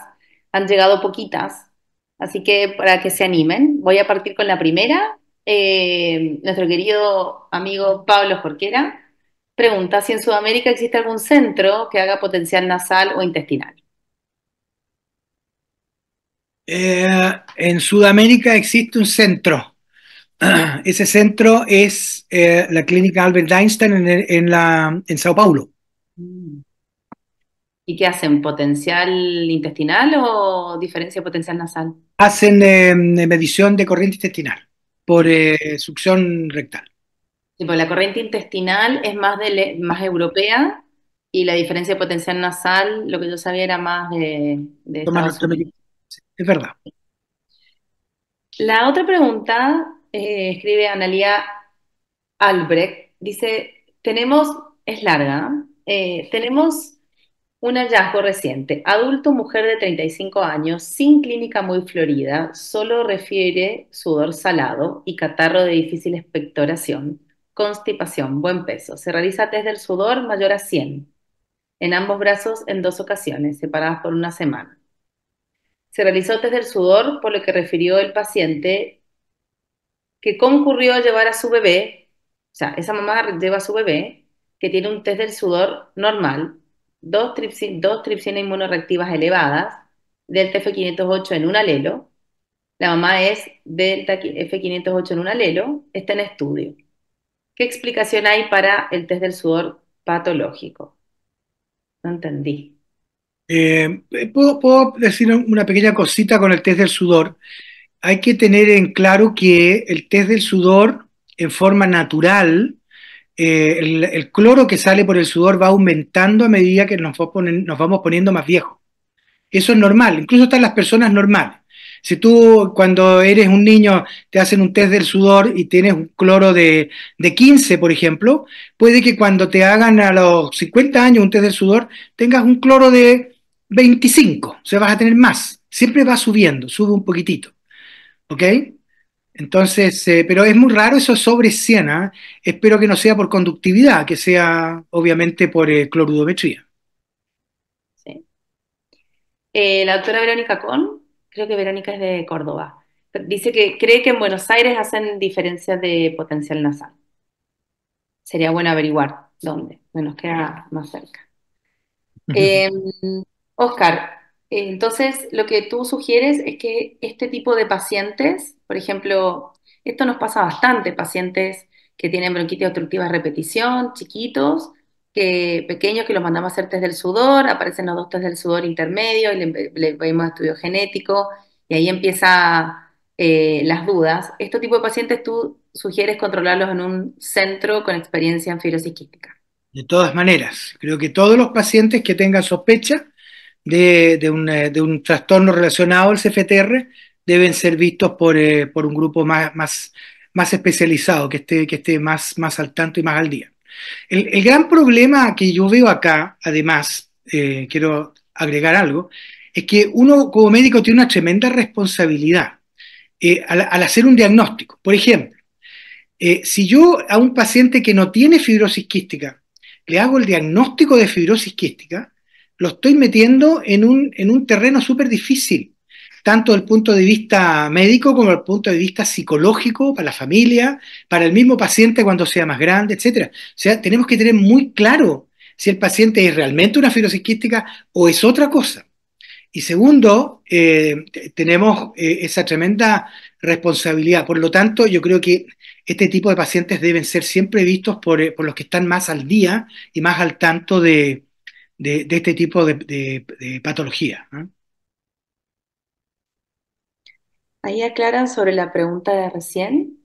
Han llegado poquitas, así que para que se animen, voy a partir con la primera eh, nuestro querido amigo Pablo Jorquera pregunta si en Sudamérica existe algún centro que haga potencial nasal o intestinal. Eh, en Sudamérica existe un centro. Ese centro es eh, la clínica Albert Einstein en, la, en Sao Paulo. ¿Y qué hacen? ¿Potencial intestinal o diferencia potencial nasal? Hacen medición de corriente intestinal por eh, succión rectal. Sí, porque la corriente intestinal es más, más europea y la diferencia de potencial nasal, lo que yo sabía, era más de... Es verdad. La otra pregunta, eh, escribe Analia Albrecht, dice, tenemos, es larga, ¿eh? tenemos un hallazgo reciente, adulto mujer de 35 años, sin clínica muy florida, solo refiere sudor salado y catarro de difícil expectoración, constipación, buen peso. Se realiza test del sudor mayor a 100, en ambos brazos en dos ocasiones, separadas por una semana. Se realizó test del sudor, por lo que refirió el paciente que concurrió a llevar a su bebé, o sea, esa mamá lleva a su bebé, que tiene un test del sudor normal, dos, dos tripsinas inmunoreactivas elevadas, del tf 508 en un alelo. La mamá es delta F508 en un alelo, está en estudio. ¿Qué explicación hay para el test del sudor patológico? No entendí. Eh, ¿puedo, decir una pequeña cosita con el test del sudor. Hay que tener en claro que el test del sudor en forma natural eh, el, cloro que sale por el sudor va aumentando a medida que nos, vamos poniendo más viejos. Eso es normal, incluso están las personas normales. Si tú cuando eres un niño te hacen un test del sudor y tienes un cloro de, de 15, por ejemplo, puede que cuando te hagan a los 50 años un test del sudor tengas un cloro de 25, o sea, vas a tener más. Siempre va subiendo, sube un poquitito. ¿Ok? Entonces, eh, pero es muy raro eso sobre Siena. Espero que no sea por conductividad, que sea obviamente por eh, clorudometría. Sí. Eh, la doctora Verónica Con, creo que Verónica es de Córdoba, dice que cree que en Buenos Aires hacen diferencias de potencial nasal. Sería bueno averiguar dónde, nos queda más cerca. Em, Oscar, entonces lo que tú sugieres es que este tipo de pacientes por ejemplo, esto nos pasa bastante, pacientes que tienen bronquitis obstructiva repetición, chiquitos, que, pequeños que los mandamos a hacer test del sudor, aparecen los dos test del sudor intermedio y le, le estudio genético y ahí empiezan eh, las dudas. ¿Esto tipo de pacientes tú sugieres controlarlos en un centro con experiencia en fibrosis quística. De todas maneras, creo que todos los pacientes que tengan sospecha de eh, un trastorno relacionado al CFTR deben ser vistos por, eh, un grupo más, más, especializado, que esté, que esté más, más al tanto y más al día. El, gran problema que yo veo acá, además, eh, quiero agregar algo, es que uno como médico tiene una tremenda responsabilidad eh, al, hacer un diagnóstico. Por ejemplo, si yo a un paciente que no tiene fibrosis quística le hago el diagnóstico de fibrosis quística, lo estoy metiendo en un, en un terreno súper difícil, tanto desde el punto de vista médico como desde el punto de vista psicológico, para la familia, para el mismo paciente cuando sea más grande, etc. O sea, tenemos que tener muy claro si el paciente es realmente una fibrosis quística o es otra cosa. Y segundo, eh, tenemos eh, esa tremenda responsabilidad. Por lo tanto, yo creo que este tipo de pacientes deben ser siempre vistos por, eh, los que están más al día y más al tanto de, este tipo de, patología. Ahí aclaran sobre la pregunta de recién.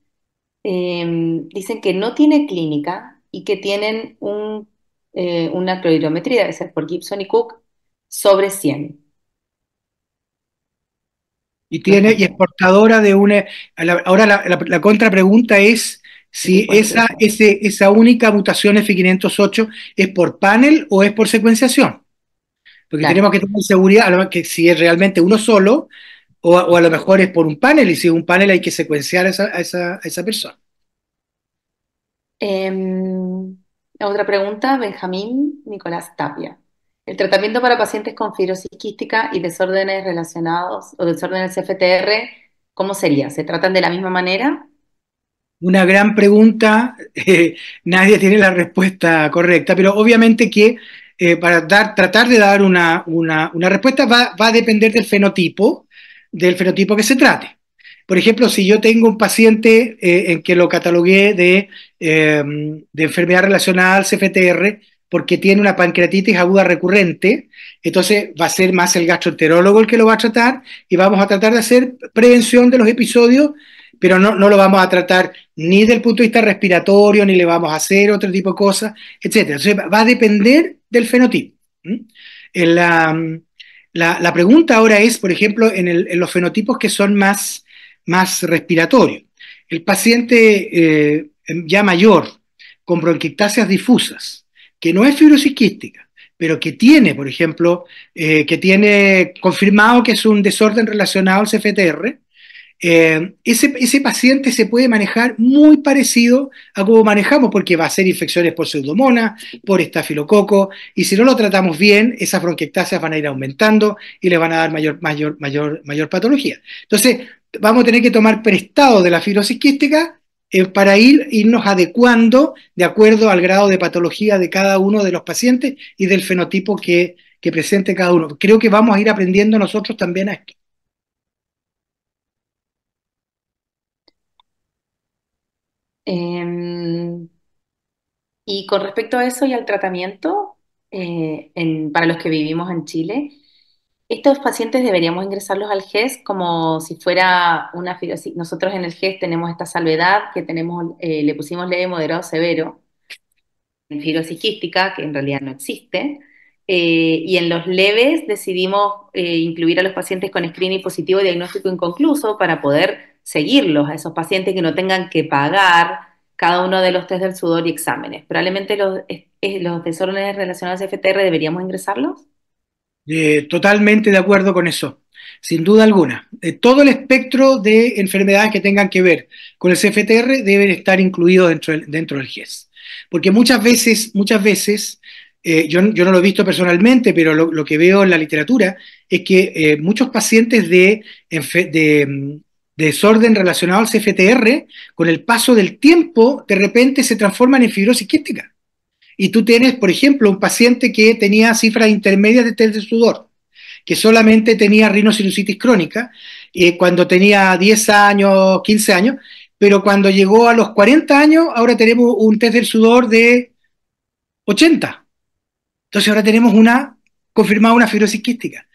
Em, dicen que no tiene clínica y que tienen eh, una cloridrometría debe ser por Gibson y Cook, sobre 100. Y tiene, y es portadora de una. ahora la, contrapregunta es si esa, esa única mutación F508 es por panel o es por secuenciación. Porque tenemos que tener seguridad que si es realmente uno solo, o, a lo mejor es por un panel, y si es un panel hay que secuenciar a esa, persona. Em, otra pregunta, Benjamín Nicolás Tapia. El tratamiento para pacientes con fibrosis quística y desórdenes relacionados o desórdenes CFTR, ¿cómo sería? ¿Se tratan de la misma manera? Una gran pregunta, nadie tiene la respuesta correcta, pero obviamente que eh, para dar, tratar de dar una, respuesta va, va, a depender del fenotipo, del fenotipo que se trate. Por ejemplo, si yo tengo un paciente eh, en que lo catalogué de, eh, enfermedad relacionada al CFTR porque tiene una pancreatitis aguda recurrente, entonces va a ser más el gastroenterólogo el que lo va a tratar y vamos a tratar de hacer prevención de los episodios, pero no, lo vamos a tratar ni del punto de vista respiratorio, ni le vamos a hacer otro tipo de cosas, etc. va a depender del fenotipo. En la, la, pregunta ahora es, por ejemplo, en, los fenotipos que son más, respiratorios. El paciente eh, ya mayor, con bronquiectasias difusas, que no es fibrosis pero que tiene, por ejemplo, eh, que tiene confirmado que es un desorden relacionado al CFTR, eh, ese, paciente se puede manejar muy parecido a como manejamos, porque va a ser infecciones por pseudomonas, por estafilococo, y si no lo tratamos bien, esas bronquiectasias van a ir aumentando y le van a dar mayor, mayor, mayor, mayor patología. Entonces, vamos a tener que tomar prestado de la fibrosis quística eh, para ir, irnos adecuando de acuerdo al grado de patología de cada uno de los pacientes y del fenotipo que, que presente cada uno. Creo que vamos a ir aprendiendo nosotros también a Em, y con respecto a eso y al tratamiento, eh, para los que vivimos en Chile, estos pacientes deberíamos ingresarlos al GES como si fuera una fibrosis. Nosotros en el GES tenemos esta salvedad que tenemos, eh, le pusimos leve, moderado, severo, en fibrosis quística, que en realidad no existe. Eh, y en los leves decidimos incluir a los pacientes con screening positivo y diagnóstico inconcluso para poder seguirlos a esos pacientes que no tengan que pagar cada uno de los test del sudor y exámenes. Probablemente los, los desórdenes relacionados al CFTR deberíamos ingresarlos. Eh, totalmente de acuerdo con eso, sin duda alguna. Eh, todo el espectro de enfermedades que tengan que ver con el CFTR deben estar incluidos dentro del, dentro del GES. Porque muchas veces, muchas veces, eh, yo, yo, no lo he visto personalmente, pero lo, lo que veo en la literatura es que muchos pacientes de, de mm, desorden relacionado al CFTR, con el paso del tiempo, de repente se transforman en fibrosis quística. Y tú tienes, por ejemplo, un paciente que tenía cifras intermedias de test de sudor, que solamente tenía rinosinusitis crónica, eh, cuando tenía 10 años, 15 años, pero cuando llegó a los 40 años, ahora tenemos un test del sudor de 80. Entonces ahora tenemos una, confirmada una fibrosis quística.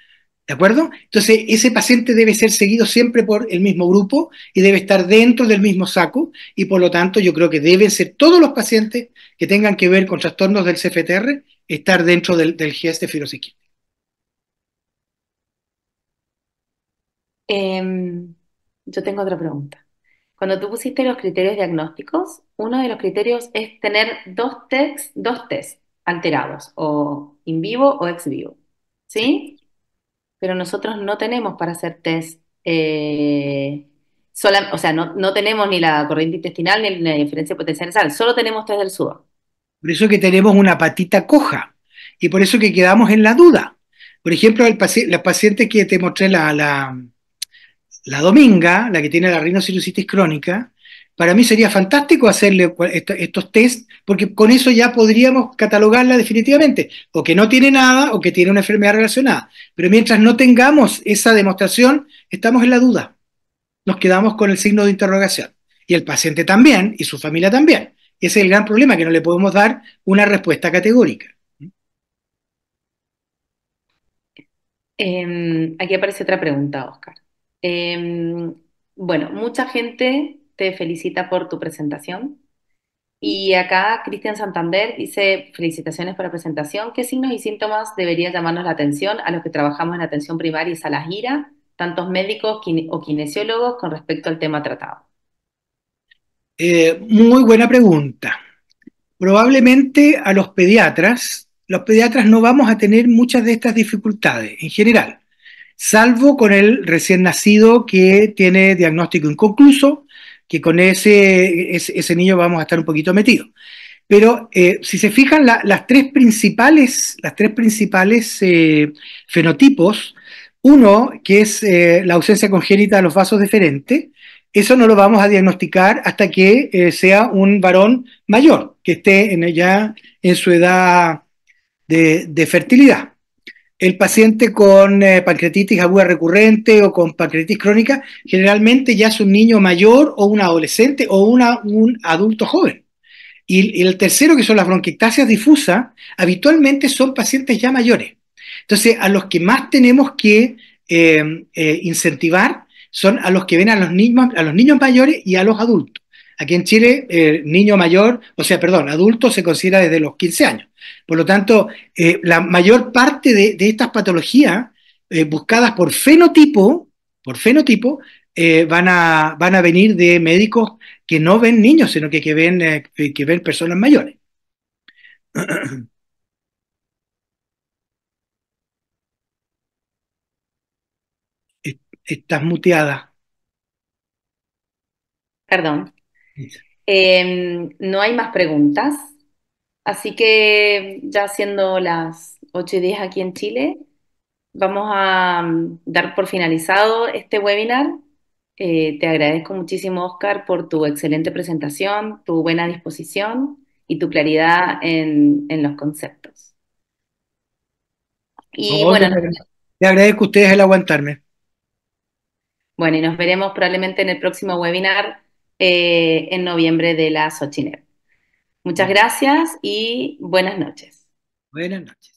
¿De acuerdo? Entonces, ese paciente debe ser seguido siempre por el mismo grupo y debe estar dentro del mismo saco y por lo tanto yo creo que deben ser todos los pacientes que tengan que ver con trastornos del CFTR estar dentro del, del GES de fibrosis em, yo tengo otra pregunta. Cuando tú pusiste los criterios diagnósticos, uno de los criterios es tener dos tests dos test alterados, o in vivo o ex vivo. ¿Sí? pero nosotros no tenemos para hacer test, eh, sola, o sea, no, tenemos ni la corriente intestinal ni la diferencia potencial sal, solo tenemos test del sudo. Por eso que tenemos una patita coja y por eso que quedamos en la duda. Por ejemplo, el paciente que te mostré la, la, dominga, la que tiene la rinosinusitis crónica, para mí sería fantástico hacerle estos test, porque con eso ya podríamos catalogarla definitivamente, o que no tiene nada o que tiene una enfermedad relacionada. Pero mientras no tengamos esa demostración, estamos en la duda. Nos quedamos con el signo de interrogación. Y el paciente también, y su familia también. ese es el gran problema, que no le podemos dar una respuesta categórica. Em, aquí aparece otra pregunta, Oscar. Em, bueno, mucha gente te felicita por tu presentación. Y acá Cristian Santander dice, felicitaciones por la presentación. ¿Qué signos y síntomas deberían llamarnos la atención a los que trabajamos en atención primaria y salas gira, tantos médicos o kinesiólogos con respecto al tema tratado? Eh, muy buena pregunta. Probablemente a los pediatras, los pediatras no vamos a tener muchas de estas dificultades en general, salvo con el recién nacido que tiene diagnóstico inconcluso que con ese, ese, niño vamos a estar un poquito metidos. Pero eh, si se fijan, las tres principales, las tres principales eh, fenotipos, uno que es eh, la ausencia congénita de los vasos deferentes, eso no lo vamos a diagnosticar hasta que sea un varón mayor, que esté en, ya en su edad de fertilidad. El paciente con eh, pancreatitis aguda recurrente o con pancreatitis crónica generalmente ya es un niño mayor o un adolescente o un adulto joven. Y, el tercero, que son las bronquiectasias difusas, habitualmente son pacientes ya mayores. Entonces, a los que más tenemos que eh, eh, incentivar son a los que ven a los niños, a los niños mayores y a los adultos. Aquí en Chile, eh, niño mayor, o sea, perdón, adulto se considera desde los 15 años. Por lo tanto, eh, la mayor parte de, estas patologías eh, buscadas por fenotipo, por fenotipo, van, a, van a venir de médicos que no ven niños, sino que, que ven, que ven personas mayores. Estás muteada. Perdón. Em, no hay más preguntas, así que ya siendo las 8 y 10 aquí en Chile, vamos a mm, dar por finalizado este webinar. Eh, te agradezco muchísimo, Oscar, por tu excelente presentación, tu buena disposición y tu claridad en, los conceptos. Y bueno, te agradezco a ustedes el aguantarme. Bueno, y nos veremos probablemente en el próximo webinar eh, en noviembre de la Sochiner. Muchas gracias y buenas noches. Buenas noches.